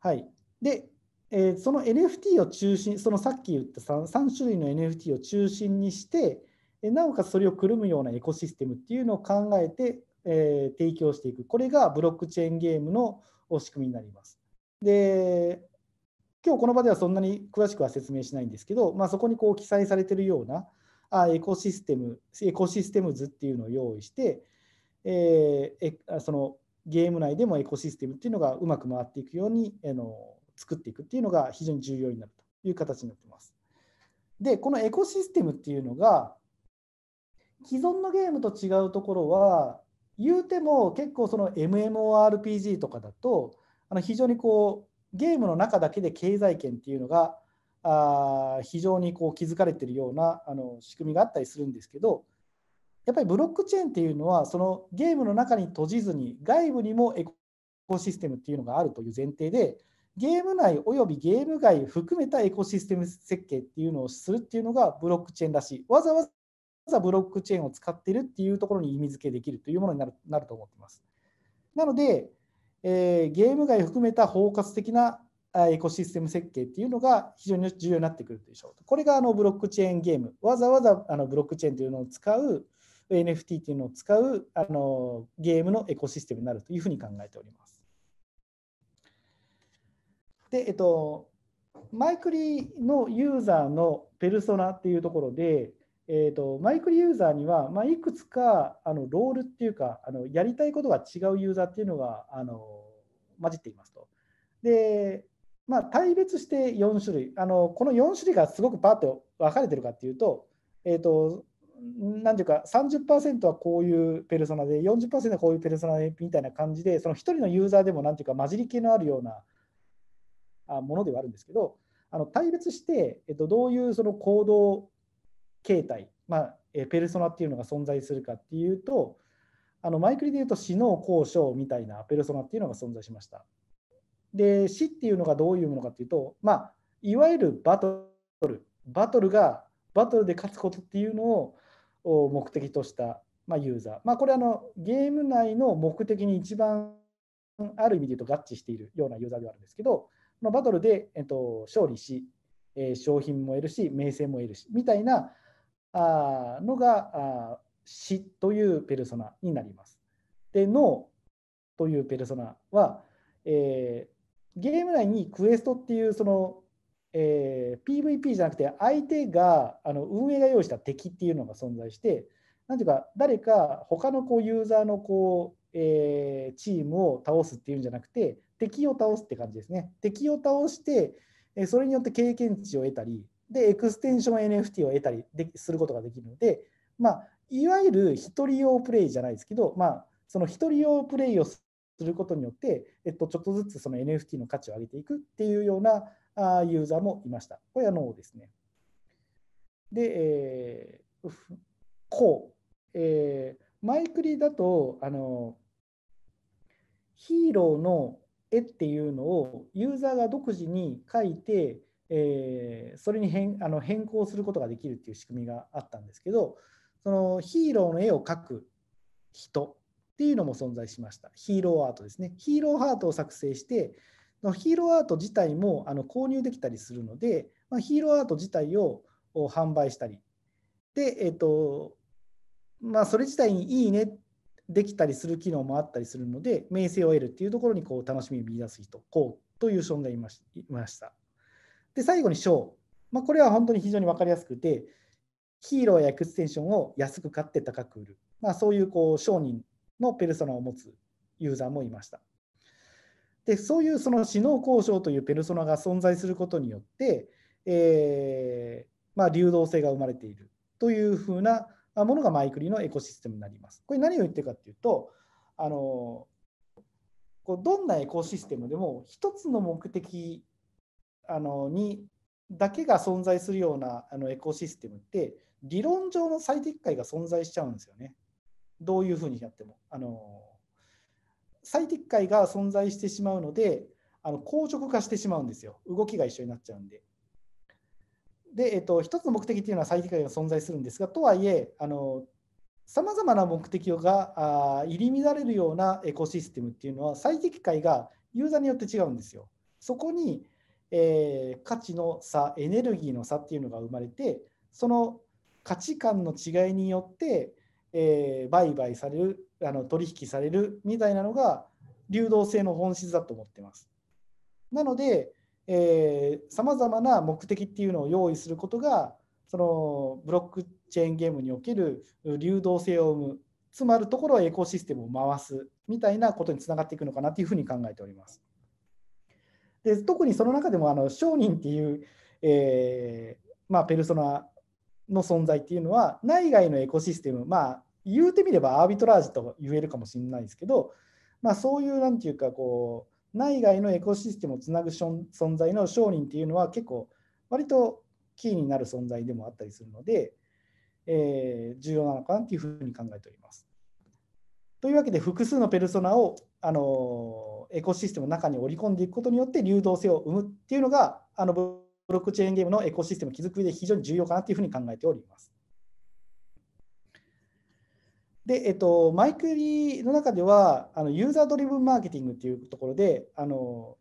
はい、でえー、その NFT を中心そのさっき言った 3, 3種類の NFT を中心にして、えなおかつそれをくるむようなエコシステムっていうのを考えて、えー、提供していくこれがブロックチェーンゲームの仕組みになります。で今日この場ではそんなに詳しくは説明しないんですけど、まあ、そこにこう記載されてるようなあエコシステムエコシステム図っていうのを用意して、えー、えそのゲーム内でもエコシステムっていうのがうまく回っていくようにあの作っていくっていうのが非常に重要になるという形になってます。で、このエコシステムっていうのが、既存のゲームと違うところは、言うても結構その MMORPG とかだと、あの非常にこうゲームの中だけで経済圏っていうのがあ非常にこう築かれてるようなあの仕組みがあったりするんですけど、やっぱりブロックチェーンっていうのはそのゲームの中に閉じずに外部にもエコシステムっていうのがあるという前提でゲーム内およびゲーム外含めたエコシステム設計っていうのをするっていうのがブロックチェーンらしい。わざわざブロックチェーンを使ってるっていうところに意味付けできるというものになるなると思っています。なので、えー、ゲーム外含めた包括的なエコシステム設計っていうのが非常に重要になってくるでしょう。これがあのブロックチェーンゲーム、わざわざあのブロックチェーンというのを使う NFT というのを使うあのゲームのエコシステムになるというふうに考えております。で、えっと、マイクリのユーザーのペルソナっていうところで、えっと、マイクリユーザーには、まあ、いくつかあのロールっていうかあのやりたいことが違うユーザーっていうのがあの混じっていますと。で、まあ、対別して4種類あのこの4種類がすごくパッと分かれてるかっていうと,、えっと、と何ていうか30%はこういうペルソナで40%はこういうペルソナでみたいな感じでその1人のユーザーでも何ていうか混じり気のあるようなものではあるんですけどあの対別して、えっと、どういうその行動形態、まあ、えペルソナっていうのが存在するかっていうとあのマイクリでいうと死の交渉みたいなペルソナっていうのが存在しました。で死っていうのがどういうものかっていうと、まあ、いわゆるバトルバトルがバトルで勝つことっていうのを目的とした、まあ、ユーザー、まあ、これあのゲーム内の目的に一番ある意味で言うと合致しているようなユーザーではあるんですけど、のバトルで、えっと、勝利し、えー、商品も得るし名声も得るしみたいなあのがあ死というペルソナになります。でーというペルソナは、えー、ゲーム内にクエストっていうその、えー、PVP じゃなくて相手があの運営が用意した敵っていうのが存在してなんていうか誰か他のこうユーザーのこう、えー、チームを倒すっていうんじゃなくて敵を倒すって感じですね。敵を倒して、それによって経験値を得たり、で、エクステンション NFT を得たりすることができるので、まあ、いわゆる一人用プレイじゃないですけど、まあ、その一人用プレイをすることによって、えっと、ちょっとずつその NFT の価値を上げていくっていうようなあユーザーもいました。これはノーですね。で、えー、こう、えー、マイクリだと、あの、ヒーローの絵っていうのをユーザーが独自に書いて、えー、それに変あの変更することができるっていう仕組みがあったんですけどそのヒーローの絵を描く人っていうのも存在しましたヒーローアートですねヒーローハートを作成してのヒーローアート自体もあの購入できたりするので、まあ、ヒーローアート自体を販売したりで、えっとまあ、それ自体にいいねっできたりする機能もあったりするので、名声を得るっていうところにこう楽しみを見出す人、こうというンがいました。で、最後に賞。まあ、これは本当に非常に分かりやすくて、ヒーローやエクステンションを安く買って高く売る。まあ、そういうこう商人のペルソナを持つユーザーもいました。で、そういうその死能交渉というペルソナが存在することによって、えー、まあ、流動性が生まれているというふうなものがマイクリのエコシステムになります。これ何を言ってるかっていうと、あのこうどんなエコシステムでも一つの目的あのにだけが存在するようなあのエコシステムって理論上の最適解が存在しちゃうんですよね。どういうふうにやっても。あの最適解が存在してしまうのであの硬直化してしまうんですよ。動きが一緒になっちゃうんで。で、えっと、一つの目的というのは最適解が存在するんですが、とはいえ、さまざまな目的があ入り乱れるようなエコシステムっていうのは、最適解がユーザーによって違うんですよ。そこに、えー、価値の差、エネルギーの差っていうのが生まれて、その価値観の違いによって、えー、売買されるあの、取引されるみたいなのが、流動性の本質だと思ってます。なので、さまざまな目的っていうのを用意することがそのブロックチェーンゲームにおける流動性を生むつまるところエコシステムを回すみたいなことにつながっていくのかなというふうに考えております。で特にその中でもあの商人っていう、えー、まあ、ペルソナの存在っていうのは内外のエコシステムまあ言うてみればアービトラージと言えるかもしれないですけど、まあ、そういう何ていうかこう内外のエコシステムをつなぐ存在の商人っていうのは結構割とキーになる存在でもあったりするので、えー、重要なのかなっていうふうに考えております。というわけで複数のペルソナをあのエコシステムの中に織り込んでいくことによって流動性を生むっていうのがあのブロックチェーンゲームのエコシステムを築く上で非常に重要かなというふうに考えております。で、えっと、マイクリの中ではあのユーザードリブンマーケティングっていうところであの、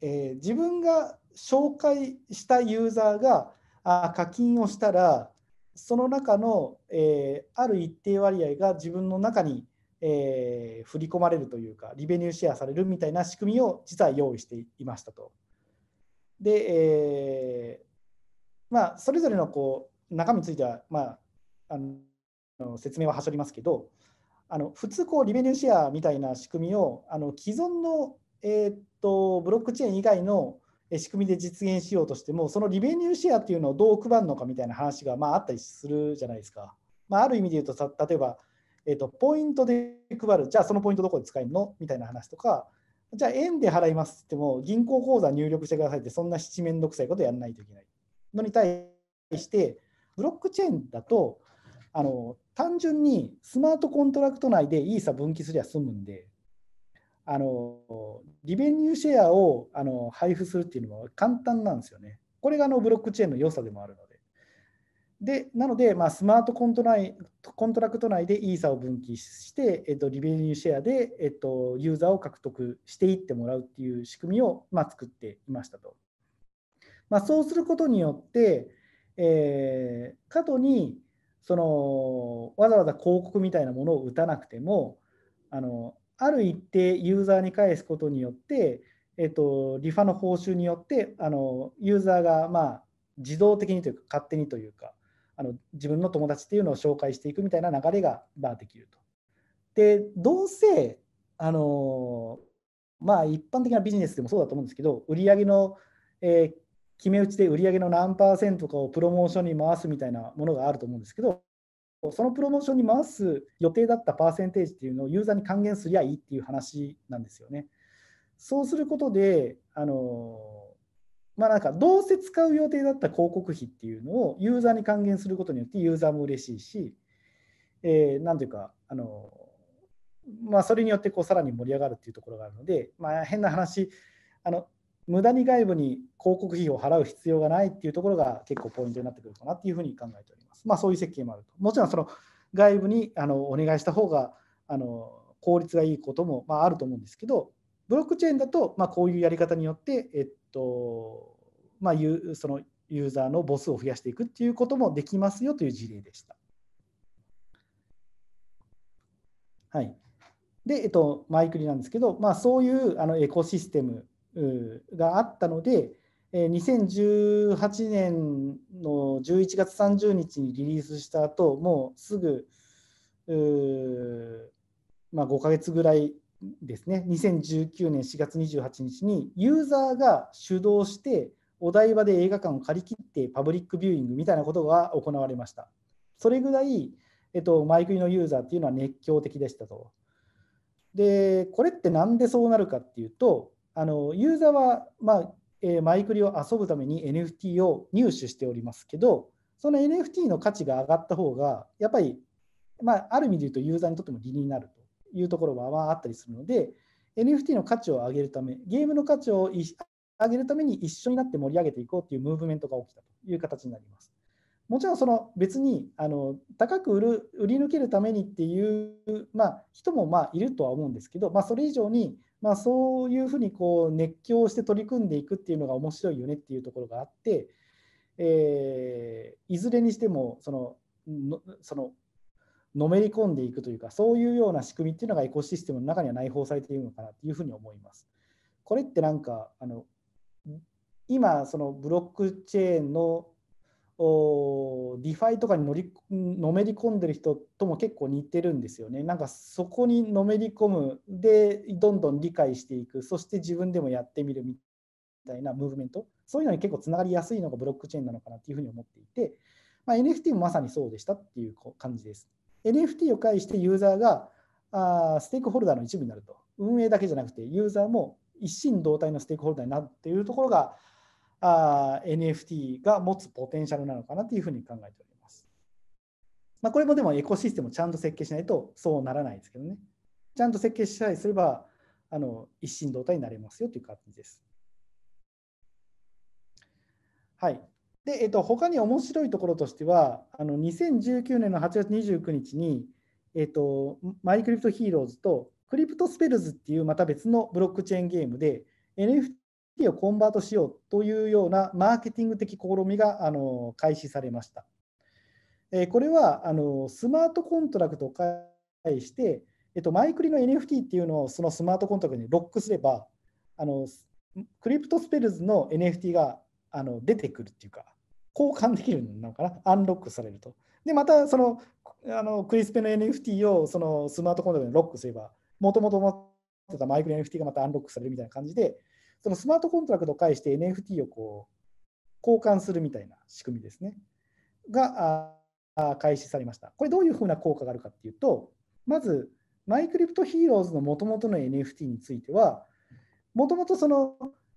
えー、自分が紹介したユーザーがあ課金をしたらその中の、えー、ある一定割合が自分の中に、えー、振り込まれるというかリベニューシェアされるみたいな仕組みを実は用意していましたと。で、えーまあ、それぞれのこう中身については、まあ、あのの説明ははしょりますけど、あの普通こうリベニューシェアみたいな仕組みをあの既存の、えー、っとブロックチェーン以外の仕組みで実現しようとしてもそのリベニューシェアっていうのをどう配るのかみたいな話が、まあ、あったりするじゃないですか、まあ、ある意味で言うと例えば、えー、っとポイントで配るじゃあそのポイントどこで使えるのみたいな話とかじゃあ円で払いますって言っても銀行口座入力してくださいってそんな七面倒くさいことやらないといけないのに対してブロックチェーンだとあの単純にスマートコントラクト内でイーサ分岐すりゃ済むんで、あのリベニューシェアをあの配布するっていうのは簡単なんですよね。これがあのブロックチェーンの良さでもあるので。でなので、まあ、スマートコントライコントラクト内でイーサを分岐して、えっと、リベニューシェアで、えっと、ユーザーを獲得していってもらうっていう仕組みを、まあ、作っていましたと。まあ、そうすることによって、えー、過度にそのわざわざ広告みたいなものを打たなくてもあのある一定ユーザーに返すことによって、えっと、リファの報酬によってあのユーザーが、まあ、自動的にというか勝手にというかあの自分の友達っていうのを紹介していくみたいな流れが、まあ、できると。でどうせあのまあ一般的なビジネスでもそうだと思うんですけど売上の、えー、決め打ちで売り上げの何パーセントかをプロモーションに回すみたいなものがあると思うんですけど、そのプロモーションに回す予定だったパーセンテージっていうのをユーザーに還元すりゃいいっていう話なんですよね。そうすることで、あのまあ、なんかどうせ使う予定だった広告費っていうのをユーザーに還元することによってユーザーも嬉しいし、えー、なんていうか、あのまあ、それによってこうさらに盛り上がるっていうところがあるので、まあ、変な話あの無駄に外部に広告費を払う必要がないっていうところが結構ポイントになってくるかなっていうふうに考えております。まあ、そういう設計もあると。もちろんその外部にあのお願いした方があの効率がいいことも、まあ、あると思うんですけど、ブロックチェーンだと、まあ、こういうやり方によって、えっとまあ、そのユーザーの母数を増やしていくっていうこともできますよという事例でした。はい、で、えっと、マイクリなんですけど、まあ、そういうあのエコシステムがあったので、2018年の11月30日にリリースした後もうすぐう、まあ、5ヶ月ぐらいですね2019年4月28日にユーザーが主導してお台場で映画館を借り切ってパブリックビューイングみたいなことが行われましたそれぐらい、えっと、マイクリのユーザーっていうのは熱狂的でしたとでこれって何でそうなるかっていうとあのユーザーは、まあえー、マイクリを遊ぶために NFT を入手しておりますけど、その NFT の価値が上がった方が、やっぱり、まあ、ある意味で言うとユーザーにとっても利になるというところはまああったりするので、NFT の価値を上げるため、ゲームの価値を上げるために一緒になって盛り上げていこうというムーブメントが起きたという形になります。もちろんその別にあの高く売る売り抜けるためにっていう、まあ、人もまあいるとは思うんですけど、まあ、それ以上に、まあ、そういうふうにこう熱狂して取り組んでいくっていうのが面白いよねっていうところがあって、えー、いずれにしてもそののそののめり込んでいくというかそういうような仕組みっていうのがエコシステムの中には内包されているのかなっていうふうに思います。これってなんかあの今そのブロックチェーンのディファイとかにのりのめり込んでる人とも結構似てるんですよね。なんかそこにのめり込むでどんどん理解していくそして自分でもやってみるみたいなムーブメントそういうのに結構つながりやすいのがブロックチェーンなのかなっていうふうに思っていて、まあ、NFT もまさにそうでしたっていう感じです。NFT を介してユーザーがあーステークホルダーの一部になると運営だけじゃなくてユーザーも一心同体のステークホルダーになるっていうところがあ NFT が持つポテンシャルなのかなというふうに考えております。まあ、これもでもエコシステムをちゃんと設計しないとそうならないですけどね。ちゃんと設計したりすればあの一心同体になれますよという感じです。はい。で、えっと、他に面白いところとしては、あの2019年の8月29日に、えっと、マイクリプトヒーローズとクリプトスペルズっていうまた別のブロックチェーンゲームで NFT をコンバートしようというようなマーケティング的試みがあの開始されました。えこれはあのスマートコントラクトを介して、えっと、マイクリの NFT っていうのをそのスマートコントラクトにロックすればあのクリプトスペルズの NFT があの出てくるっていうか交換できるのかなアンロックされると。でまたそのあのクリスペの NFT をそのスマートコントラクトにロックすればもともと持ってたマイクリの NFT がまたアンロックされるみたいな感じでそのスマートコントラクトを介して NFT をこう交換するみたいな仕組みですね。が開始されました。これどういうふうな効果があるかっていうと、まず、マイクリプトヒーローズのもともとの NFT については、もともとその、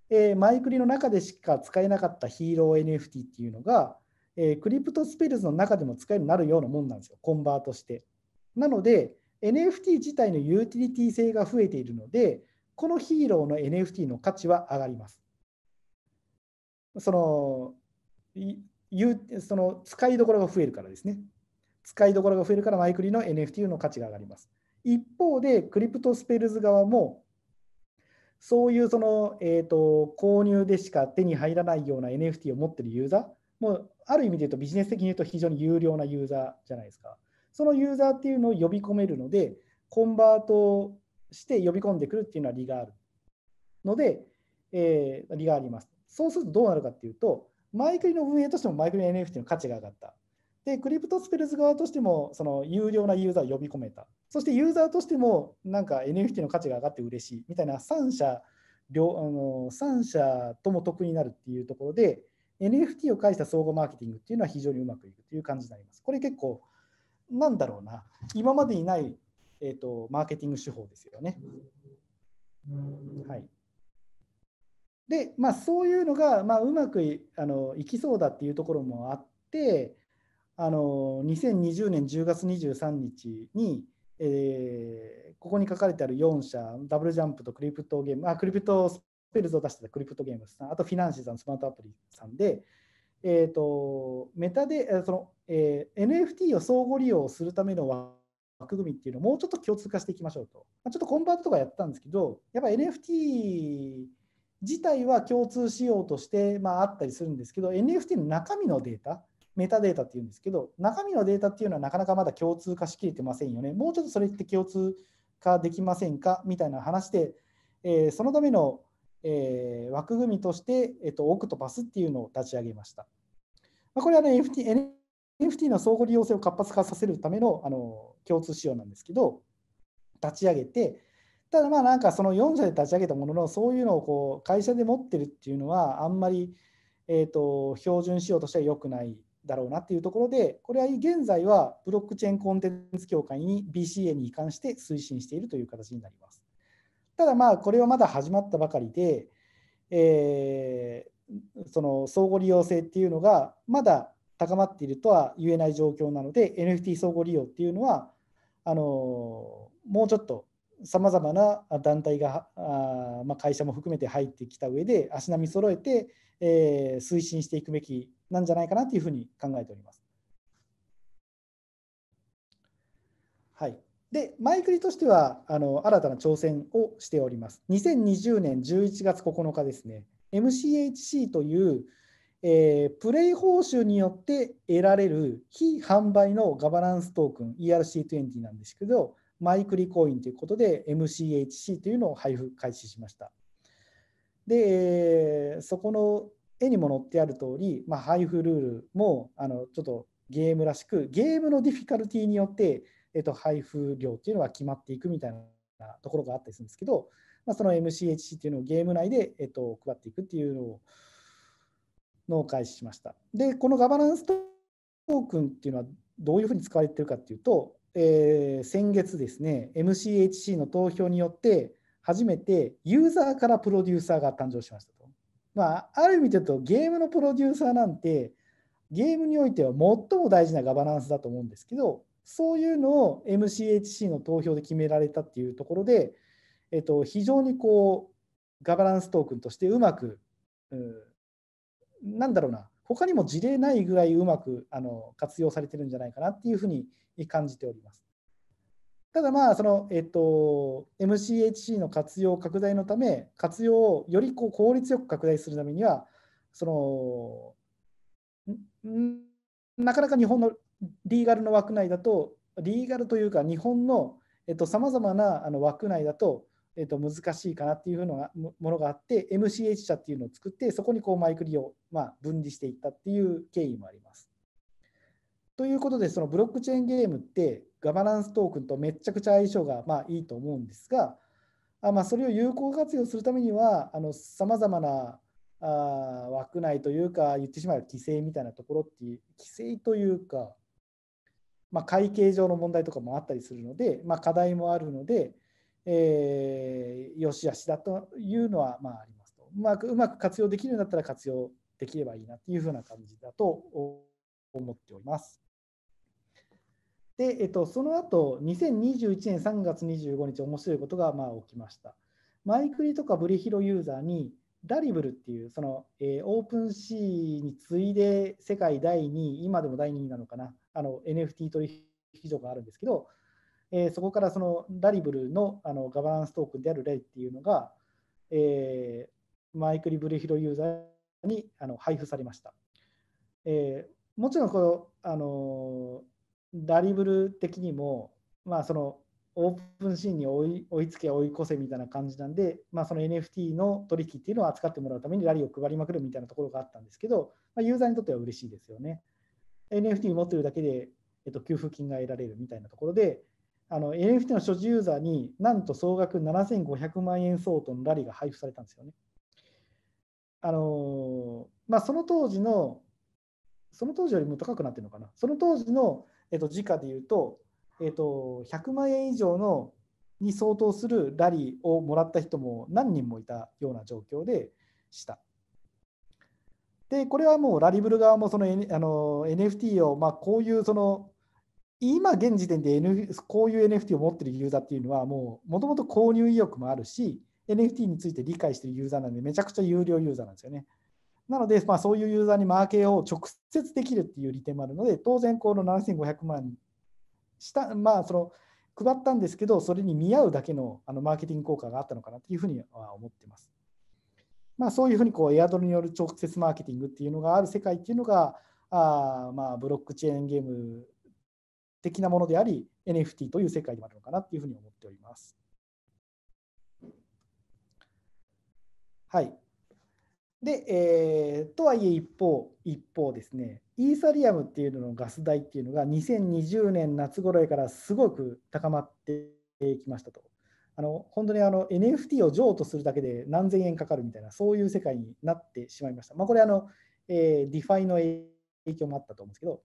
えー、マイクリの中でしか使えなかったヒーロー NFT っていうのが、えー、クリプトスペルズの中でも使えるようになるようなもんなんですよ、コンバートして。なので、NFT 自体のユーティリティ性が増えているので、このヒーローの NFT の価値は上がります。そのその使いどころが増えるからですね。使いどころが増えるからマイクリの NFT の価値が上がります。一方で、クリプトスペルズ側も、そういうその、えーと、購入でしか手に入らないような NFT を持ってるユーザー、もうある意味で言うとビジネス的に言うと非常に有料なユーザーじゃないですか。そのユーザーっていうのを呼び込めるので、コンバートして呼び込んでくるっていうのは利があるので、えー、利があります。そうするとどうなるかっていうと、マイクリの運営としてもマイクリの NFT の価値が上がった。で、クリプトスペルズ側としても、その有料なユーザーを呼び込めた。そしてユーザーとしても、なんか NFT の価値が上がって嬉しいみたいな3社両あの3社とも得になるっていうところで、NFT を介した相互マーケティングっていうのは非常にうまくいくという感じになります。これ結構、なんだろうな、今までにないえーと、マーケティング手法ですよね。はい、で、まあ、そういうのが、まあ、うまくいあのいきそうだっていうところもあってあの2020年10月23日に、えー、ここに書かれてある4社ダブルジャンプとクリプトゲームあクリプトスペルズを出してたクリプトゲームさんあとフィナンシーさんスマートアプリさんで、えーと、とメタでその、えー、NFT を相互利用するための枠組みっていうのをもうちょっと共通化していきましょうと。ちょっとコンバートとかやったんですけど、やっぱ NFT 自体は共通仕様として、まあ、あったりするんですけど、NFT の中身のデータ、メタデータっていうんですけど、中身のデータっていうのはなかなかまだ共通化しきれてませんよね。もうちょっとそれって共通化できませんかみたいな話で、えー、そのための、えー、枠組みとして、えーと、オクトパスっていうのを立ち上げました。まあ、これは、ね、NFT, NFT の相互利用性を活発化させるためのあの共通仕様なんですけど立ち上げてただまあなんかその4社で立ち上げたもののそういうのをこう会社で持ってるっていうのはあんまり、えーと、標準仕様としては良くないだろうなっていうところでこれは現在はブロックチェーンコンテンツ協会に BCA に移管して推進しているという形になります。ただまあこれはまだ始まったばかりで、えー、その相互利用性っていうのがまだ高まっているとは言えない状況なので NFT 相互利用っていうのはあのもうちょっとさまざまな団体があ、まあ、会社も含めて入ってきた上で足並み揃えて、えー、推進していくべきなんじゃないかなというふうに考えております。はい、で前クりとしてはあの新たな挑戦をしております。2020年11月9日ですね MCHC という、えー、プレイ報酬によって得られる非販売のガバナンストークン ERC20 なんですけど、マイクリコインということで MCHC というのを配布開始しました。で、えー、そこの絵にも載ってある通り、まあ、配布ルールもあのちょっとゲームらしく、ゲームのディフィカルティによって、えっと、配布量っていうのは決まっていくみたいなところがあったりするんですけど、まあ、その MCHC っていうのをゲーム内で、えっと、配っていくっていうのをのを開始しました。で、このガバナンストークンっていうのはどういうふうに使われてるかっていうと、えー、先月ですね、MCHC の投票によって、初めてユーザーからプロデューサーが誕生しましたと。まあ、ある意味で言うと、ゲームのプロデューサーなんて、ゲームにおいては最も大事なガバナンスだと思うんですけど、そういうのを MCHC の投票で決められたっていうところで、えっと、非常にこうガバナンストークンとしてうまく、うん、なんだろうな、他にも事例ないぐらいうまくあの活用されてるんじゃないかなっていうふうに感じております。ただまあその、えっと、MCHC の活用拡大のため活用をよりこう効率よく拡大するためにはそのなかなか日本のリーガルの枠内だとリーガルというか日本のさまざまなあの枠内だとえー、と難しいかなっていうのがものがあって MCH 社っていうのを作ってそこにこうマイクリを、まあ、分離していったっていう経緯もあります。ということでそのブロックチェーンゲームってガバナンストークンとめちゃくちゃ相性がまあいいと思うんですがあ、まあ、それを有効活用するためにはさまざまなあ枠内というか言ってしまえば規制みたいなところっていう規制というか、まあ、会計上の問題とかもあったりするので、まあ、課題もあるので、えー、良し悪しだというのはまあありますとうまくうまく活用できるんだったら活用できればいいなというふうな感じだと思っております。で、えっと、その後2021年3月25日面白いことがまあ起きました。マイクリとかブリヒロユーザーにダリブルっていうその、えー、オープンシーに次いで世界第2位今でも第2位なのかなあの NFT 取引所があるんですけどえー、そこからそのダリブルのあのガバナンストークンであるレイっていうのが、えー、マイクリブルヒロユーザーにあの配布されました。えー、もちろんこの、あのダリブル的にも、まあ、そのオープンシーンに追いつけ追い越せみたいな感じなんで、まあ、その NFT の取引っていうのを扱ってもらうためにラリーを配りまくるみたいなところがあったんですけど、まあ、ユーザーにとっては嬉しいですよね。NFT 持ってるだけで、えっと、給付金が得られるみたいなところで、あの NFT の所持ユーザーになんと総額7500万円相当のラリーが配布されたんですよね。あのまあ、その当時の、その当時よりも高くなってるのかな、その当時の、えっと、時価でいうと、えっと、100万円以上のに相当するラリーをもらった人も何人もいたような状況でした。で、これはもうラリブル側もその、N、あの NFT を、まあ、こういうその今現時点で、N、こういう NFT を持ってるユーザーっていうのはもうもともと購入意欲もあるし NFT について理解してるユーザーなんでめちゃくちゃ有料ユーザーなんですよね。なので、まあ、そういうユーザーにマーケを直接できるっていう利点もあるので当然この7500万した、まあ、その配ったんですけどそれに見合うだけのあのマーケティング効果があったのかなというふうには思ってます。まあ、そういうふうにこうエアドルによる直接マーケティングっていうのがある世界っていうのがあまあブロックチェーンゲーム的なものであり、NFT という世界でもあるのかなというふうに思っております。はい。で、えー、とはいえ一方、一方ですね、イーサリアムっていうののガス代っていうのが2020年夏頃からすごく高まってきましたと。あの本当にあの NFT を譲渡するだけで何千円かかるみたいな、そういう世界になってしまいました。まあ、これあの、えー、ディファイの影響もあったと思うんですけど、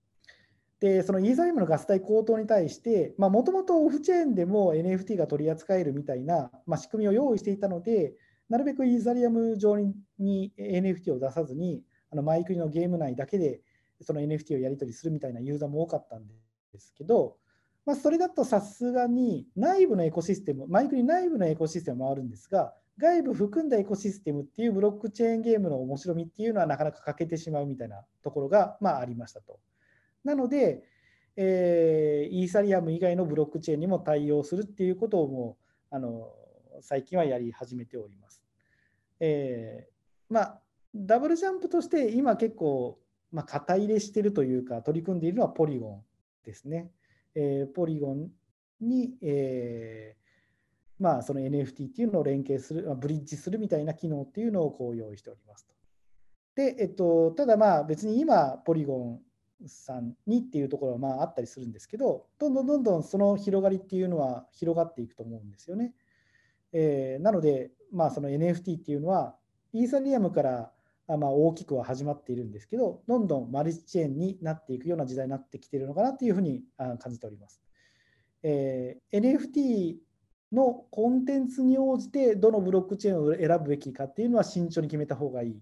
でそのイーサリアムのガス代高騰に対して、もともとオフチェーンでも NFT が取り扱えるみたいな、まあ、仕組みを用意していたので、なるべくイーサリアム上に NFT を出さずに、あのマイクリのゲーム内だけでその NFT をやり取りするみたいなユーザーも多かったんですけど、まあ、それだとさすがに内部のエコシステム、マイクリ内部のエコシステムもあるんですが、外部含んだエコシステムっていうブロックチェーンゲームの面白みっていうのはなかなか欠けてしまうみたいなところが、まあ、ありましたと。なので、えー、イーサリアム以外のブロックチェーンにも対応するっていうことをもうあの最近はやり始めております。えー、まあ、ダブルジャンプとして今結構、まあ、肩入れしてるというか取り組んでいるのはポリゴンですね。えー、ポリゴンに、えー、まあ、その NFT っていうのを連携する、まあ、ブリッジするみたいな機能っていうのをこう用意しておりますと。で、えっと、ただまあ別に今ポリゴンさんにっていうところはまああったりするんですけどどんどんどんどんその広がりっていうのは広がっていくと思うんですよね。えー、なので、まあ、その NFT っていうのはイーサリアムからまあ大きくは始まっているんですけどどんどんマルチチェーンになっていくような時代になってきているのかなっていうふうに感じております。えー、NFT のコンテンツに応じてどのブロックチェーンを選ぶべきかっていうのは慎重に決めた方がいい。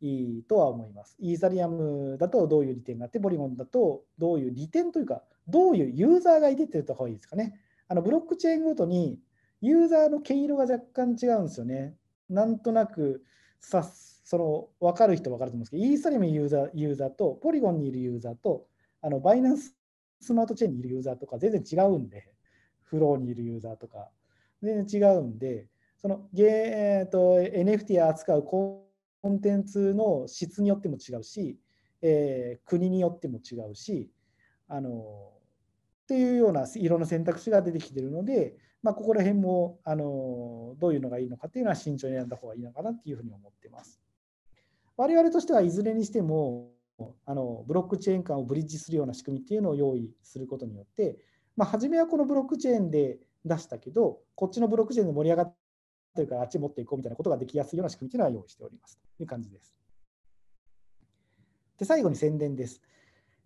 いいとは思います。イーサリアムだとどういう利点があって、ポリゴンだとどういう利点というか、どういうユーザーがいてって言った方がいいですかね。あのブロックチェーンごとにユーザーの毛色が若干違うんですよね。なんとなくさその分かる人分かると思うんですけど、イーサリアムユーザーユーザーと、ポリゴンにいるユーザーと、あのバイナンススマートチェーンにいるユーザーとか全然違うんで、フローにいるユーザーとか、全然違うんで、そのゲー、えー、と NFT 扱うコンテンツの質によっても違うし、えー、国によっても違うし、あのっていうようないろんな選択肢が出てきてるので、まあ、ここら辺もあのどういうのがいいのかっていうのは慎重に選んだ方がいいのかなっていうふうに思ってます。我々としてはいずれにしてもあのブロックチェーン間をブリッジするような仕組みっていうのを用意することによって、まあ、初めはこのブロックチェーンで出したけどこっちのブロックチェーンで盛り上がっというかあっち持っていこうみたいなことができやすいような仕組みというのは用意しておりますという感じです。で最後に宣伝です。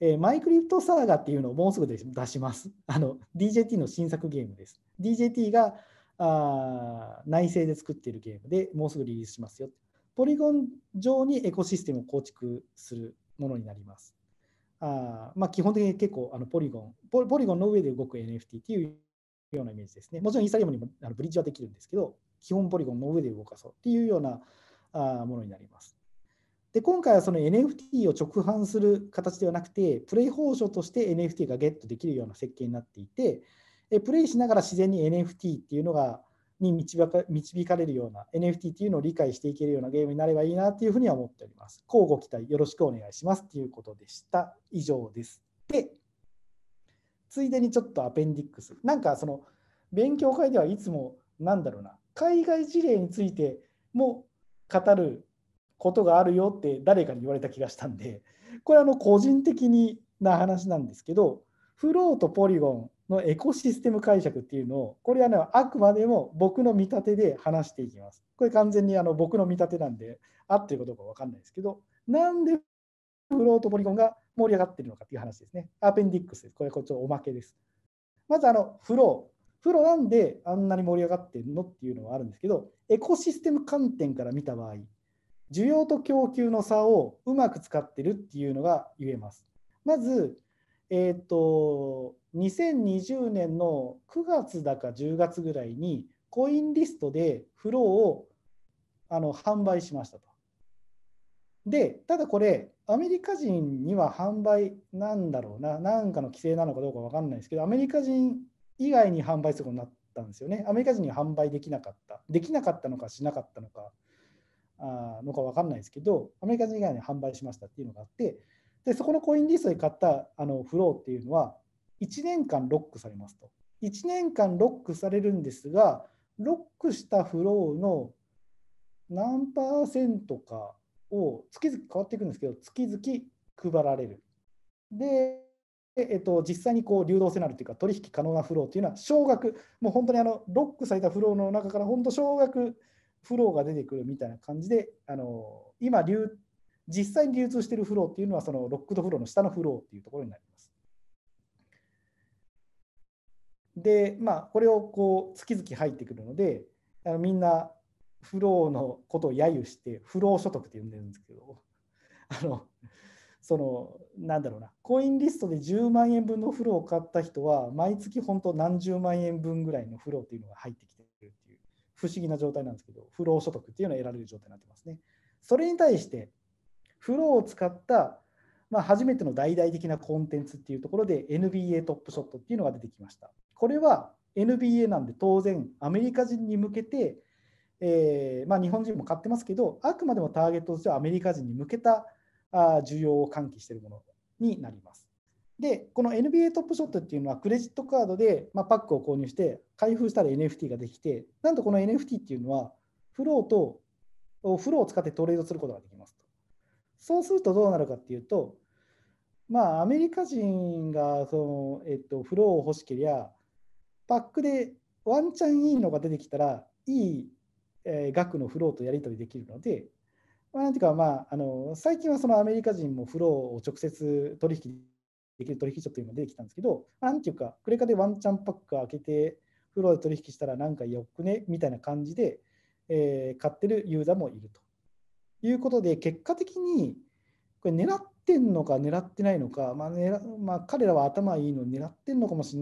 えー、マイクリプトサーガっていうのをもうすぐで出します。あの DJT の新作ゲームです。DJT があ内製で作っているゲームでもうすぐリリースしますよ。ポリゴン上にエコシステムを構築するものになります。あまあ、基本的に結構あのポリゴンポリゴンの上で動く NFT っていうようなイメージですね。もちろんイーサリアムにもあのブリッジはできるんですけど、基本ポリゴンの上で動かそうっていうようなあものになります。で今回はその NFT を直販する形ではなくて、プレイ報酬として NFT がゲットできるような設計になっていて、プレイしながら自然に NFT っていうのがに導か導かれるような NFT っていうのを理解していけるようなゲームになればいいなっていうふうには思っております。交互期待よろしくお願いしますっていうことでした。以上です。で、ついでにちょっとアペンディックス。なんかその勉強会ではいつもなんだろうな、海外事例についても語ることがあるよって誰かに言われた気がしたんでこれあの個人的な話なんですけどフローとポリゴンのエコシステム解釈っていうのをこれはねあくまでも僕の見立てで話していきます。これ完全にあの僕の見立てなんであってるかどうか分かんないですけどなんでフローとポリゴンが盛り上がってるのかっていう話ですね。アペンディックスです。これこっちおまけです。まずあのフロー。プロなんであんなに盛り上がってるのっていうのはあるんですけど、エコシステム観点から見た場合、需要と供給の差をうまく使ってるっていうのが言えます。まず、えっ、ー、と、2020年の9月だか10月ぐらいに、コインリストでフローをあの販売しましたと。で、ただこれ、アメリカ人には販売なんだろうな、なんかの規制なのかどうか分かんないですけど、アメリカ人以外に販売することになったんですよね。アメリカ人には販売できなかった。できなかったのかしなかったのか、あのか分かんないですけど、アメリカ人以外に販売しましたっていうのがあって、でそこのコインリストで買ったあのフローっていうのは、1年間ロックされますと。1年間ロックされるんですが、ロックしたフローの何パーセントかを月々変わっていくんですけど、月々配られる。で、えっと、実際にこう流動性のあるというか取引可能なフローというのは少額もう本当にあのロックされたフローの中から本当少額フローが出てくるみたいな感じであの今流実際に流通しているフローというのはそのロックドフローの下のフローというところになります。でまあこれをこう月々入ってくるのであのみんなフローのことを揶揄してフロー所得って呼んでるんですけどあのそのなんだろうなコインリストで10万円分のフローを買った人は毎月本当何十万円分ぐらいのフローっていうのが入ってきてるっていう不思議な状態なんですけどフロー所得っていうのは得られる状態になってますねそれに対してフローを使った、まあ、初めての大々的なコンテンツっていうところで NBA トップショットっていうのが出てきましたこれは NBA なんで当然アメリカ人に向けてえー、まあ、日本人も買ってますけどあくまでもターゲットとしてはアメリカ人に向けた需要を喚起しているものになります。で、この NBA トップショットっていうのは、クレジットカードで、まパックを購入して、開封したら NFT ができて、なんとこの NFT っていうのは、フローと、フローを使ってトレードすることができますと。そうするとどうなるかっていうと、まあ、アメリカ人がその、えっと、フローを欲しけりゃ、パックでワンチャンいいのが出てきたら、いい、え額のフローとやり取りできるので、なんていうか、まあ、あの最近はそのアメリカ人もフローを直接取引できる取引所というのが出てきたんですけど、なんていうか、クレカでワンチャンパック開けて、フローで取引したらなんかよくねみたいな感じで、えー、買ってるユーザーもいるということで、結果的に、これ狙ってんのか狙ってないのか、まあまあ、彼らは頭いいのを狙ってんのかもし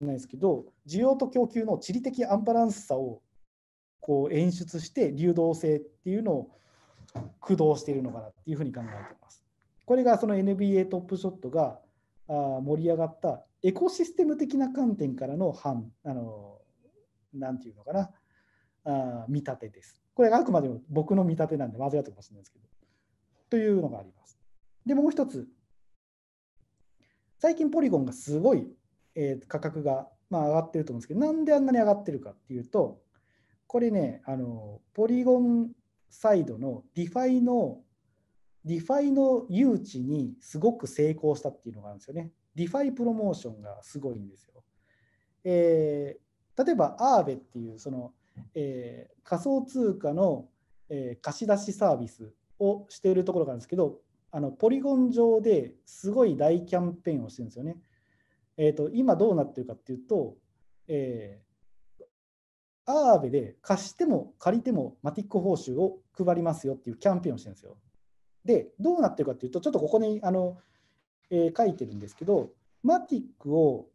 れないですけど、需要と供給の地理的アンバランスさをこう演出して流動性っていうのを駆動しているのかなっていうふうに考えています。これがその NBA トップショットが盛り上がったエコシステム的な観点からの反あのなんていうのかなあ見立てです。これがあくまでも僕の見立てなんでず違ったかもしれないですけど。というのがあります。でもう一つ最近ポリゴンがすごい、えー、価格が、まあ、上がってると思うんですけどなんであんなに上がってるかっていうとこれねあのポリゴンサイドのディファイのディファイの誘致にすごく成功したっていうのがあるんですよね。ディファイプロモーションがすごいんですよ。えー、例えば、アーベっていうその、えー、仮想通貨の、えー、貸し出しサービスをしているところがあるんですけど、あのポリゴン上ですごい大キャンペーンをしてるんですよね。えーと、今どうなってるかっていうと、えアーベで貸しても借りてもマティック報酬を配りますよっていうキャンペーンをしてるんですよ。で、どうなってるかっていうと、ちょっとここにあの、えー、書いてるんですけど、マティックを、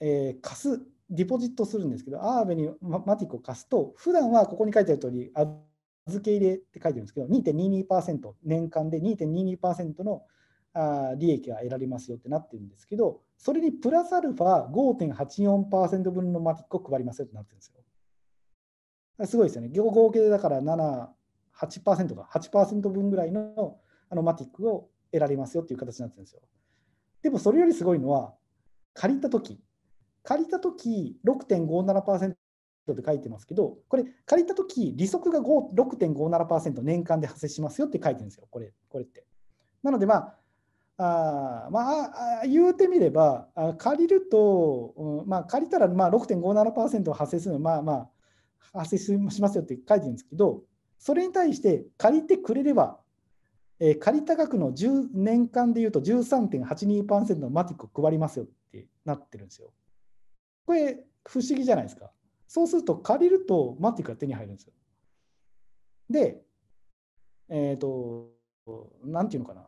えー、貸す、ディポジットするんですけど、アーベにマティックを貸すと、普段はここに書いてある通り、預け入れって書いてるんですけど、2.22%、年間で2.22%のあ利益が得られますよってなってるんですけど、それにプラスアルファ5.84%分のマティックを配りますよってなってるんですよ。すごいですよね。合計でだから7、8%か、8%分ぐらいのあのマティックを得られますよっていう形になってるんですよ。でもそれよりすごいのは、借りたとき、借りたとき6.57%って書いてますけど、これ、借りたとき、利息が6.57%年間で発生しますよって書いてるんですよ、これこれって。なので、まあ、あまあ、言うてみれば、借りると、うん、まあ、借りたらまあ6.57%発生するのは、まあまあ、発生しますよって書いてるんですけど、それに対して借りてくれれば、えー、借りた額の10年間でいうと13.82%のマティックを配りますよってなってるんですよ。これ、不思議じゃないですか。そうすると、借りるとマティックが手に入るんですよ。で、えっ、ー、と、なんていうのかな。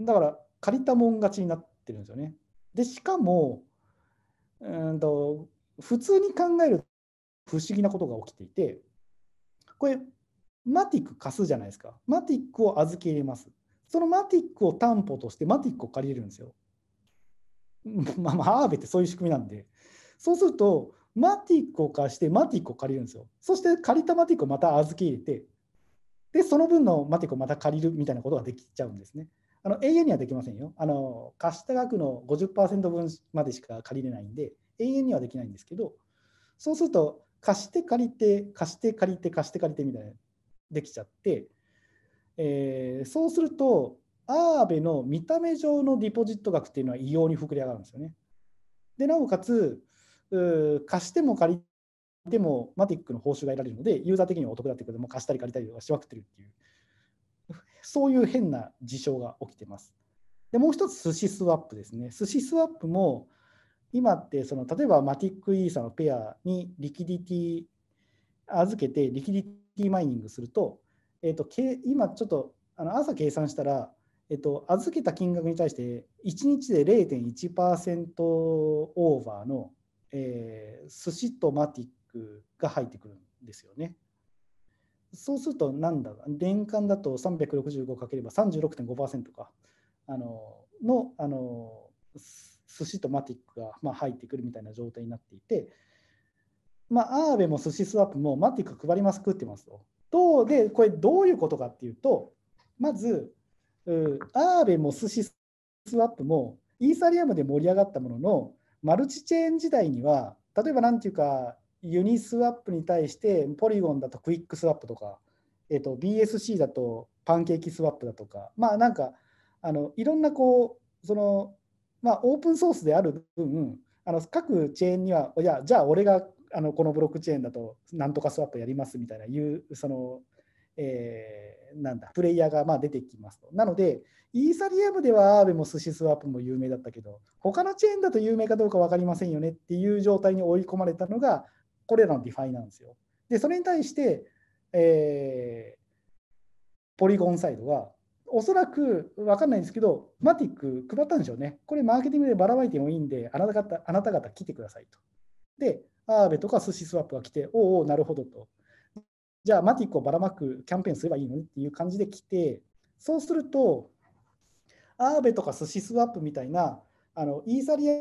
だから、借りたもん勝ちになってるんですよね。で、しかも、うんと普通に考える不思議なことが起きていてこれマティック貸すじゃないですかマティックを預け入れますそのマティックを担保としてマティックを借りれるんですよ まあまあアーベってそういう仕組みなんでそうするとマティックを貸してマティックを借りるんですよそして借りたマティックをまた預け入れてでその分のマティックをまた借りるみたいなことができちゃうんですねあの永遠にはできませんよあの貸した額の50%分までしか借りれないんで永遠にはできないんですけどそうすると貸して借りて貸して借りて貸して借りてみたいなできちゃって、えー、そうするとアーベの見た目上のディポジット額っていうのは異様に膨れ上がるんですよね。でなおかつ貸しても借りてもマティックの報酬が得られるのでユーザー的にはお得だってことでも貸したり借りたりとかしまくってるっていうそういう変な事象が起きてます。でもう一つ寿司スワップですね。寿司スワップも今ってその例えばマティックイーサのペアにリキディティ預けてリキディティマイニングすると,、えーと、今ちょっとあの朝計算したら、えーと、預けた金額に対して1日で0.1%オーバーの、えー、寿司とマティックが入ってくるんですよね。そうするとなんだ年間だと365かければ36.5%かあののあの寿司とマティックがま入ってくるみたいな状態になっていて、まあ、アーベも寿司スワップもマティック配ります食ってますと。どうで、これどういうことかっていうと、まず、アーベも寿司スワップもイーサリアムで盛り上がったものの、マルチチェーン時代には、例えば何ていうか、ユニスワップに対してポリゴンだとクイックスワップとか、えー、と BSC だとパンケーキスワップだとかまあなんかあのいろんなこうそのまあ、オープンソースである分あの各チェーンにはいやじゃあ俺があのこのブロックチェーンだとなんとかスワップやりますみたいないうその、えー、なんだプレイヤーがまあ出てきますと。なのでイーサリアムではアーベも寿司スワップも有名だったけど他のチェーンだと有名かどうか分かりませんよねっていう状態に追い込まれたのがこれらのディファイなんですよ。でそれに対して、えー、ポリゴンサイドはおそらく分かんないんですけど、マティック配ったんでしょうね。これマーケティングでばらまいてもいいんで、あなた方あなた方来てくださいと。で、アーベとかスシスワップが来て、おお、なるほどと。じゃあ、マティックをばらまくキャンペーンすればいいのにっていう感じで来て、そうすると、アーベとかスシスワップみたいな、あのイーサリア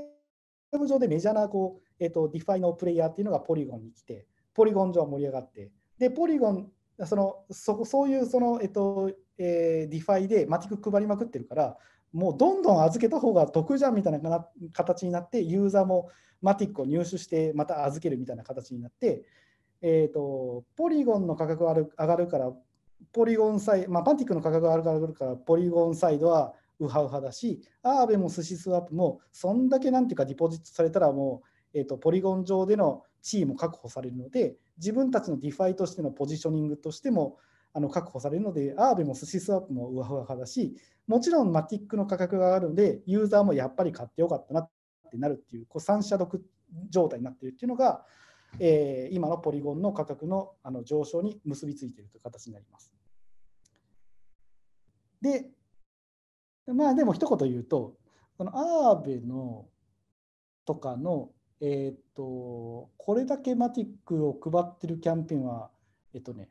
ム上でメジャーなこう、えーとディファイのプレイヤーっていうのがポリゴンに来て、ポリゴン上盛り上がって、で、ポリゴンそのそそういうその、えっとえー、ディファイでマティック配りまくってるからもうどんどん預けた方が得じゃんみたいな形になってユーザーもマティックを入手してまた預けるみたいな形になって、えーと、ポリゴンの価格が上がるからポリゴンサイまあ、パティックの価格が上がるからポリゴンサイドはウハウハだしアーベもスシスワップもそんだけなんていうかディポジットされたらもう、えーとポリゴン上での地位も確保されるので、自分たちのディファイとしてのポジショニングとしてもあの確保されるので、アーベもスシスワップもうわうわ派だし、もちろんマティックの価格が上がるので、ユーザーもやっぱり買ってよかったなってなるっていう、こう三者独状態になっているっていうのが、えー、今のポリゴンの価格のあの上昇に結びついているという形になります。で、まあでも一言言うと、このアーベのとかのえっと、これだけマティックを配ってるキャンペーンは、えっとね、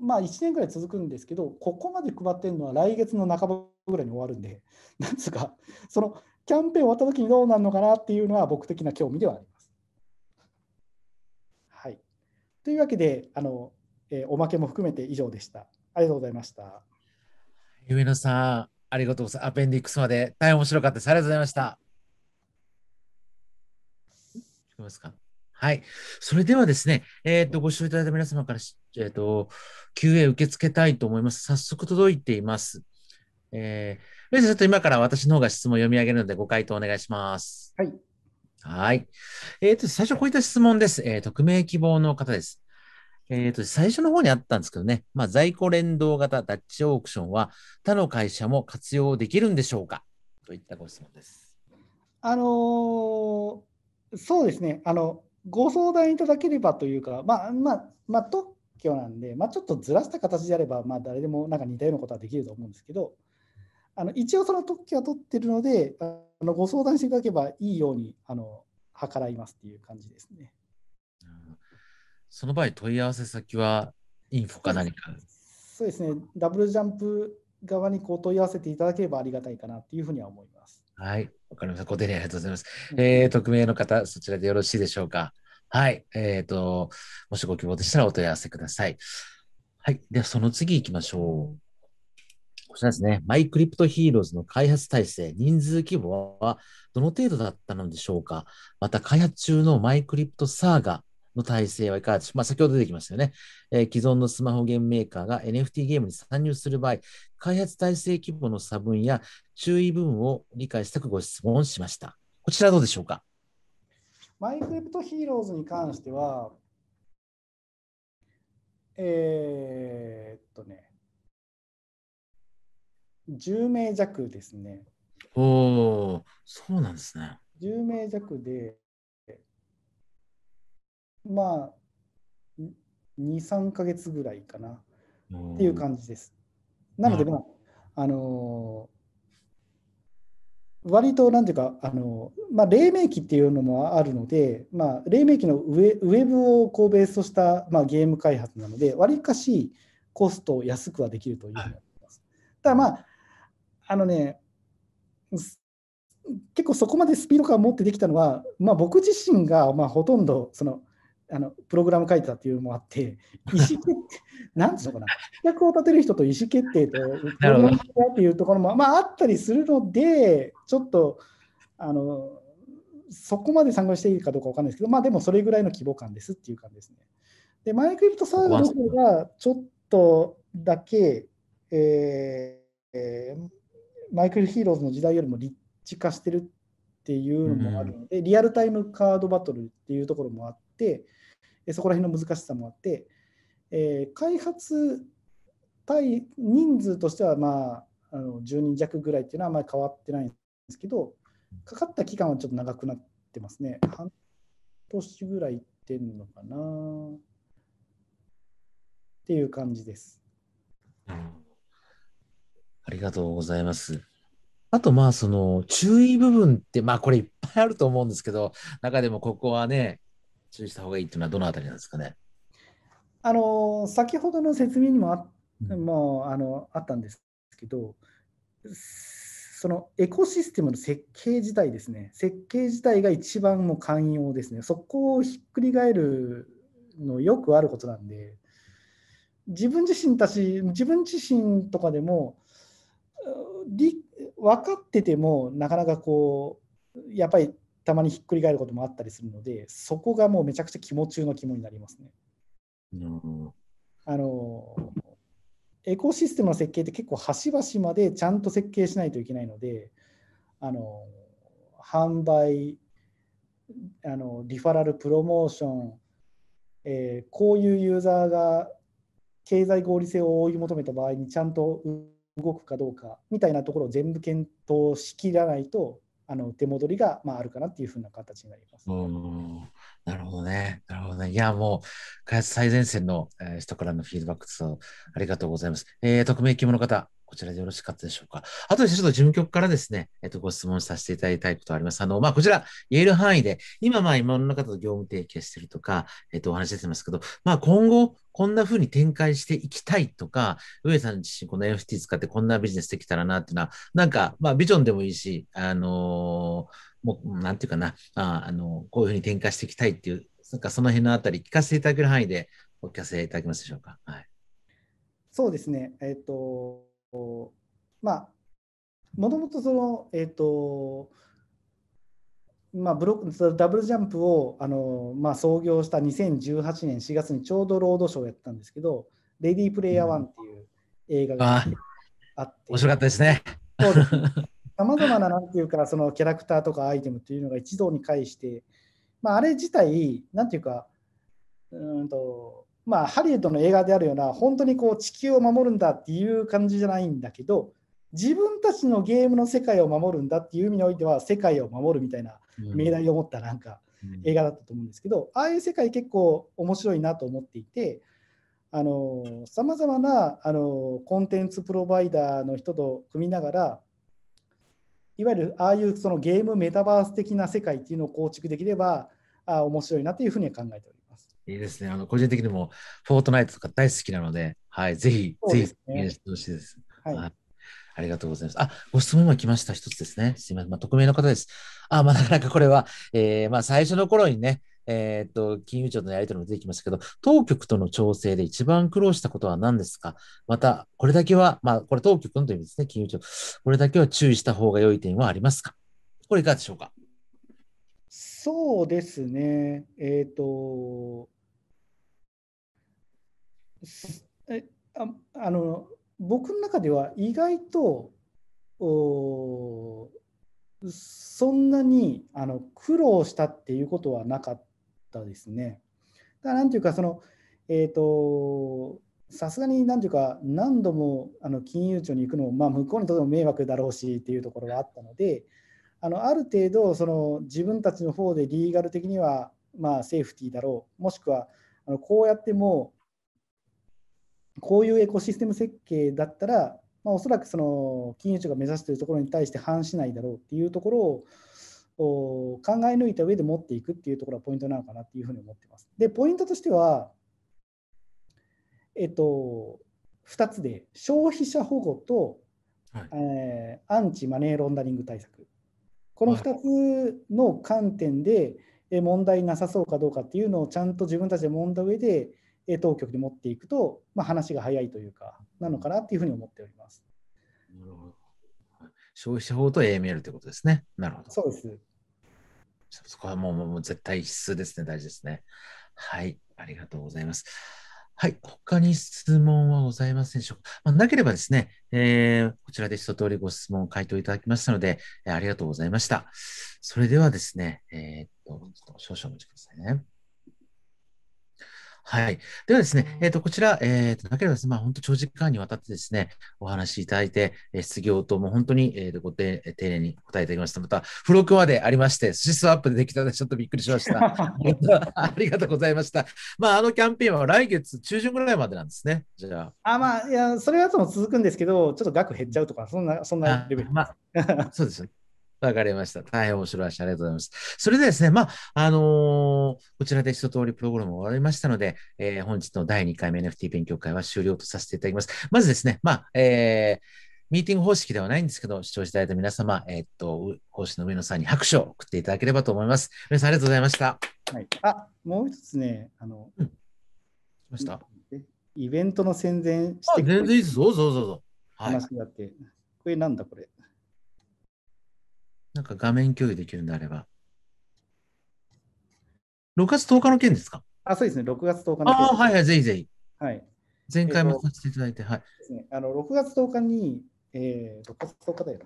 まあ1年ぐらい続くんですけど、ここまで配ってるのは来月の半ばぐらいに終わるんで、なんつうか、そのキャンペーン終わった時にどうなるのかなっていうのは僕的な興味ではあります。はい。というわけで、あの、えー、おまけも含めて以上でした。ありがとうございました。夢野さん、ありがとうございます。アペンディックスまで大変面白かったです。ありがとうございました。ますか。はい。それではですね、えっ、ー、と、ご視聴いただいた皆様から、えっ、ー、と、QA 受け付けたいと思います。早速届いています。えー、さん、ちょっと今から私の方が質問を読み上げるので、ご回答お願いします。はい。はい。えっ、ー、と、最初こういった質問です。えー、匿名希望の方です。えっ、ー、と、最初の方にあったんですけどね、まあ、在庫連動型ダッチオークションは他の会社も活用できるんでしょうかといったご質問です。あのそうですねあのご相談いただければというか、まあまあまあ、特許なんで、まあ、ちょっとずらした形であれば、まあ、誰でもなんか似たようなことはできると思うんですけどあの一応その特許は取ってるのであのご相談していただけばいいようにあの計らいますっていう感じですね。その場合問い合わせ先はインフォか何かそうですね、ダブルジャンプ側にこう問い合わせていただければありがたいかなというふうには思います。はいわかりました。ご丁寧ありがとうございます。えー、匿名の方、そちらでよろしいでしょうか。はい。えっ、ー、と、もしご希望でしたらお問い合わせください。はい。では、その次行きましょう。こちらですね。マイクリプトヒーローズの開発体制、人数規模はどの程度だったのでしょうかまた、開発中のマイクリプトサーガの体制はいかがでしょう。まあ、先ほど出てきましたよね、えー、既存のスマホゲームメーカーが NFT ゲームに参入する場合、開発体制規模の差分や注意部分を理解したくご質問しました。こちらどうでしょうか。マイクリプトヒーローズに関しては、えー、っとね、10名弱ですね。おお、そうなんですね。10名弱で、まあ、2、3か月ぐらいかなっていう感じです。なので、まあ、あのー、割と、なんていうか、あのー、まあ、黎明期っていうのもあるので、まあ、黎明期のウェウェブをこうベースとした、まあ、ゲーム開発なので、わりかしコストを安くはできるというふうに思います。ただまあ、あのね、結構そこまでスピード感を持ってできたのは、まあ、僕自身がまあほとんどそのあのプログラム書いてたっていうのもあって、意思決定、なんてうのかな、企画を立てる人と意思決定と、っていうところも、まあ、あったりするので、ちょっと、あのそこまで参考していいかどうか分かんないですけど、まあでもそれぐらいの規模感ですっていう感じですね。で、マイクリプトサービスがちょっとだけ、えーえー、マイクルヒーローズの時代よりも立地化してるっていうのもあるので、うん、リアルタイムカードバトルっていうところもあって、そこら辺の難しさもあって、えー、開発対人数としては、まあ、あの10人弱ぐらいっていうのはあまり変わってないんですけど、かかった期間はちょっと長くなってますね。半年ぐらいいってんのかなっていう感じです。ありがとうございます。あと、まあ、その注意部分って、まあ、これいっぱいあると思うんですけど、中でもここはね、注意した方がいいというのはどのあたりなんですかね。あの先ほどの説明にもあもうあのあったんですけどそのエコシステムの設計自体ですね設計自体が一番も寛容ですねそこをひっくり返るのよくあることなんで自分自身たち自分自身とかでも分かっててもなかなかこうやっぱりたまにひっくり返ることもあったりするのでそこがもうめちゃくちゃ肝中の肝になりますね。あのエコシステムの設計って結構端々までちゃんと設計しないといけないのであの販売あのリファラルプロモーション、えー、こういうユーザーが経済合理性を追い求めた場合にちゃんと動くかどうかみたいなところを全部検討しきらないとあの手戻りが、まあ、あるかなっていうふうな形になります。なるほどね。なるほどね。いや、もう、開発最前線のえ人からのフィードバックとありがとうございます。えー、匿名希望の方、こちらでよろしかったでしょうか。あとでちょっと事務局からですね、えっと、ご質問させていただきたいことあります。あの、まあ、こちら、言える範囲で、今、まあ、今の方と業務提携してるとか、えっと、お話出てますけど、まあ、今後、こんな風に展開していきたいとか、上さん自身この NFT 使ってこんなビジネスできたらなっていうのは、なんか、まあ、ビジョンでもいいし、あのー、もう、なんていうかな、あ、あのー、こういう風に展開していきたいっていう、なんかその辺のあたり聞かせていただける範囲でお聞かせいただけますでしょうか。はい。そうですね。えっ、と、まあもともとそのえっ、ー、とまあ、ブロックダブルジャンプをあの、まあ、創業した2018年4月にちょうどロードショーをやったんですけど「レディープレイヤー1」っていう映画があって、面白かったですね。さまざまななんていうかそのキャラクターとかアイテムというのが一堂に会して、まあ、あれ自体なんていうかうんとまあ、ハリウッドの映画であるような本当にこう地球を守るんだっていう感じじゃないんだけど自分たちのゲームの世界を守るんだっていう意味においては世界を守るみたいな命題を持ったなんか映画だったと思うんですけど、ああいう世界結構面白いなと思っていてさまざまなあのコンテンツプロバイダーの人と組みながらいわゆるああいうそのゲームメタバース的な世界っていうのを構築できればあ面白いなというふうに考えております。いいですね。あの個人的にも、フォートナイトとか大好きなので、はい、ぜひ、ね、ぜひ、してほしいです。はい、はいありがとうございます。あ、ご質問が来ました。一つですね。すみません。まあ、匿名の方です。あ、まあ、なかなかこれは、えー、まあ、最初の頃にね、えー、っと、金融庁とのやり取りも出てきましたけど、当局との調整で一番苦労したことは何ですかまた、これだけは、まあ、これ当局のという意味ですね、金融庁。これだけは注意した方が良い点はありますかこれいかがでしょうかそうですね、えっ、ー、と、ああの僕の中では意外とおそんなにあの苦労したっていうことはなかったですね。だからなんていうかそのえっ、ー、とさすがに何ていうか何度もあの金融庁に行くのも、まあ、向こうにとっても迷惑だろうしっていうところがあったのであのある程度その自分たちの方でリーガル的にはまあセーフティーだろうもしくはあのこうやってもこういうエコシステム設計だったら、まあ、おそらくその金融庁が目指しているところに対して反しないだろうっていうところを考え抜いた上で持っていくっていうところがポイントなのかなっていうふうに思ってます。で、ポイントとしては、えっと、2つで、消費者保護と、はい、えー、アンチマネーロンダリング対策。この2つの観点で問題なさそうかどうかっていうのをちゃんと自分たちで揉んだ上で当局に持っていくと、まあ、話が早いというかなのかなっていうふうに思っております。なるほど消費者法と A m l ルということですね。なるほど。そうです。そこはもうもう絶対必須ですね。大事ですね。はい。ありがとうございます。はい。他に質問はございませんでしょうか。まあ、なければですね、えー、こちらで一通りご質問、回答いただきましたので、えー、ありがとうございました。それではですね、えー、っと少々お待ちくださいね。はい。ではですね、えっ、ー、と、こちら、えっ、ー、と、なければですね、まあ、本当長時間にわたってですね、お話しいただいて、え失業とも本当に、えー、ごて丁寧に答えていただきました。また、付録までありまして、スシスワップでできたので、ちょっとびっくりしました。ありがとうございました。まあ、あのキャンペーンは来月中旬ぐらいまでなんですね、じゃあ。あまあ、いや、それはとも続くんですけど、ちょっと額減っちゃうとか、そんな、そんなレベル。あまあ、そうですわかりました。大変面白い話、ありがとうございます。それでですね、まあ、あのー、こちらで一通りプログラム終わりましたので、えー、本日の第2回目 NFT 勉強会は終了とさせていただきます。まずですね、まあ、えー、ミーティング方式ではないんですけど、視聴していただいた皆様、えー、っと、講師の上野さんに拍手を送っていただければと思います。皆さんありがとうございました。はい、あ、もう一つね、あの、うん、ましたイベントの宣伝して全然いいです。どうぞどうぞ。話があって、はい、これなんだこれ。なんか画面共有できるんであれば。6月10日の件ですかあ、そうですね、6月10日の件。ああ、はいはい、ぜひぜひ。はい、前回もさせていただいて、えー、はい。あの6月10日に、えー、6月10日だよ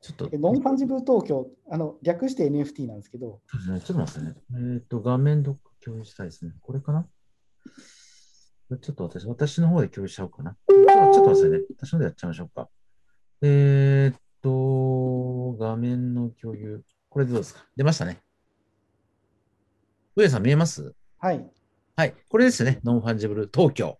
ちょっと。ノンファンジブル東京、あの略して NFT なんですけど。そうですね、ちょっと待ってね。えっ、ー、と、画面ど共有したいですね。これかなちょっと私、私の方で共有しちゃおうかな。ちょっと待ってね。私の方でやっちゃいましょうか。えー、っと、画面の共有。これでどうですか出ましたね。上さん見えますはい。はい。これですね。ノンファンジブル東京。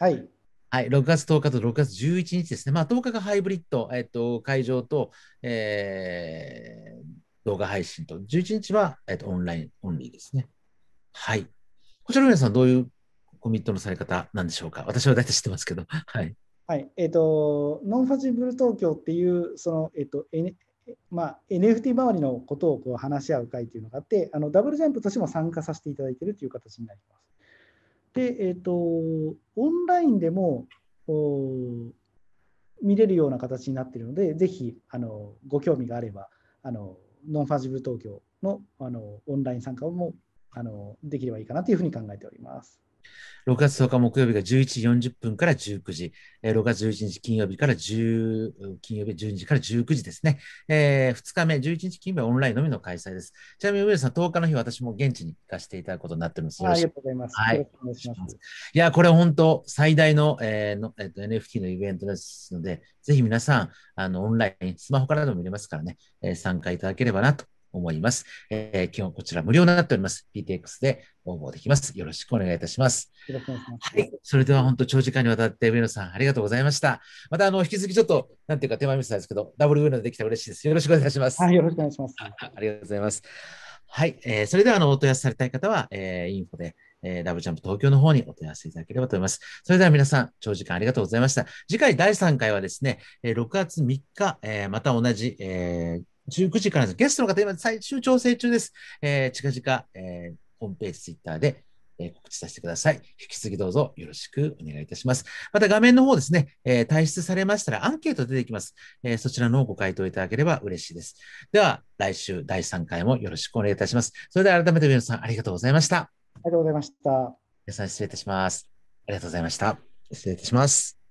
はい。はい、6月10日と6月11日ですね。まあ、10日がハイブリッド、えっと、会場と、えー、動画配信と、11日は、えっと、オンラインオンリーですね。はい。こちらの皆さん、どういうコミットのされ方なんでしょうか私は大体知ってますけど。はい。はい。えっ、ー、と、ノンファジブル東京っていう、その、えっ、ー、と、まあ、NFT 周りのことをこう話し合う会というのがあってあのダブルジャンプとしても参加させていただいているという形になります。で、えーと、オンラインでも見れるような形になっているのでぜひあのご興味があればあのノンファジブル東京のあのオンライン参加もあのできればいいかなというふうに考えております。6月10日木曜日が11時40分から19時、えー、6月11日金曜日から10、金曜日12時から19時ですね。えー、2日目、11日金曜日はオンラインのみの開催です。ちなみに上野さん、10日の日、私も現地に行かせていただくことになっております。ありがとうございます。はい、いや、これ本当、最大の,、えーのえー、と NFT のイベントですので、ぜひ皆さん、あのオンライン、スマホからでも見れますからね、えー、参加いただければなと思います。えー、基本こちら無料になっております。PTX で応募できます。よろしくお願いいたします。はい。それでは本当長時間にわたって上野さんありがとうございました。またあの引き続きちょっと、なんていうか手前見せたんですけど、ダブル上野でできたら嬉しいです。よろしくお願いします。はい、よろしくお願いします。ありがとうございます。はい。えー、それではあのお問い合わせされたい方は、えー、インフォでえー、ダブジャンプ東京の方にお問い合わせいただければと思います。それでは皆さん、長時間ありがとうございました。次回第3回はですね、えー、6月3日、えー、また同じ、えー19時からです。ゲストの方、今、最終調整中です。えー、近々、えー、ホームページ、ツイッターで、えー、告知させてください。引き続きどうぞよろしくお願いいたします。また画面の方ですね、えー、退出されましたらアンケート出てきます、えー、そちらの方ご回答いただければ嬉しいです。では、来週第3回もよろしくお願いいたします。それでは改めて皆さんありがとうございました。ありがとうございました。皆さん失礼いたします。ありがとうございました。失礼いたします。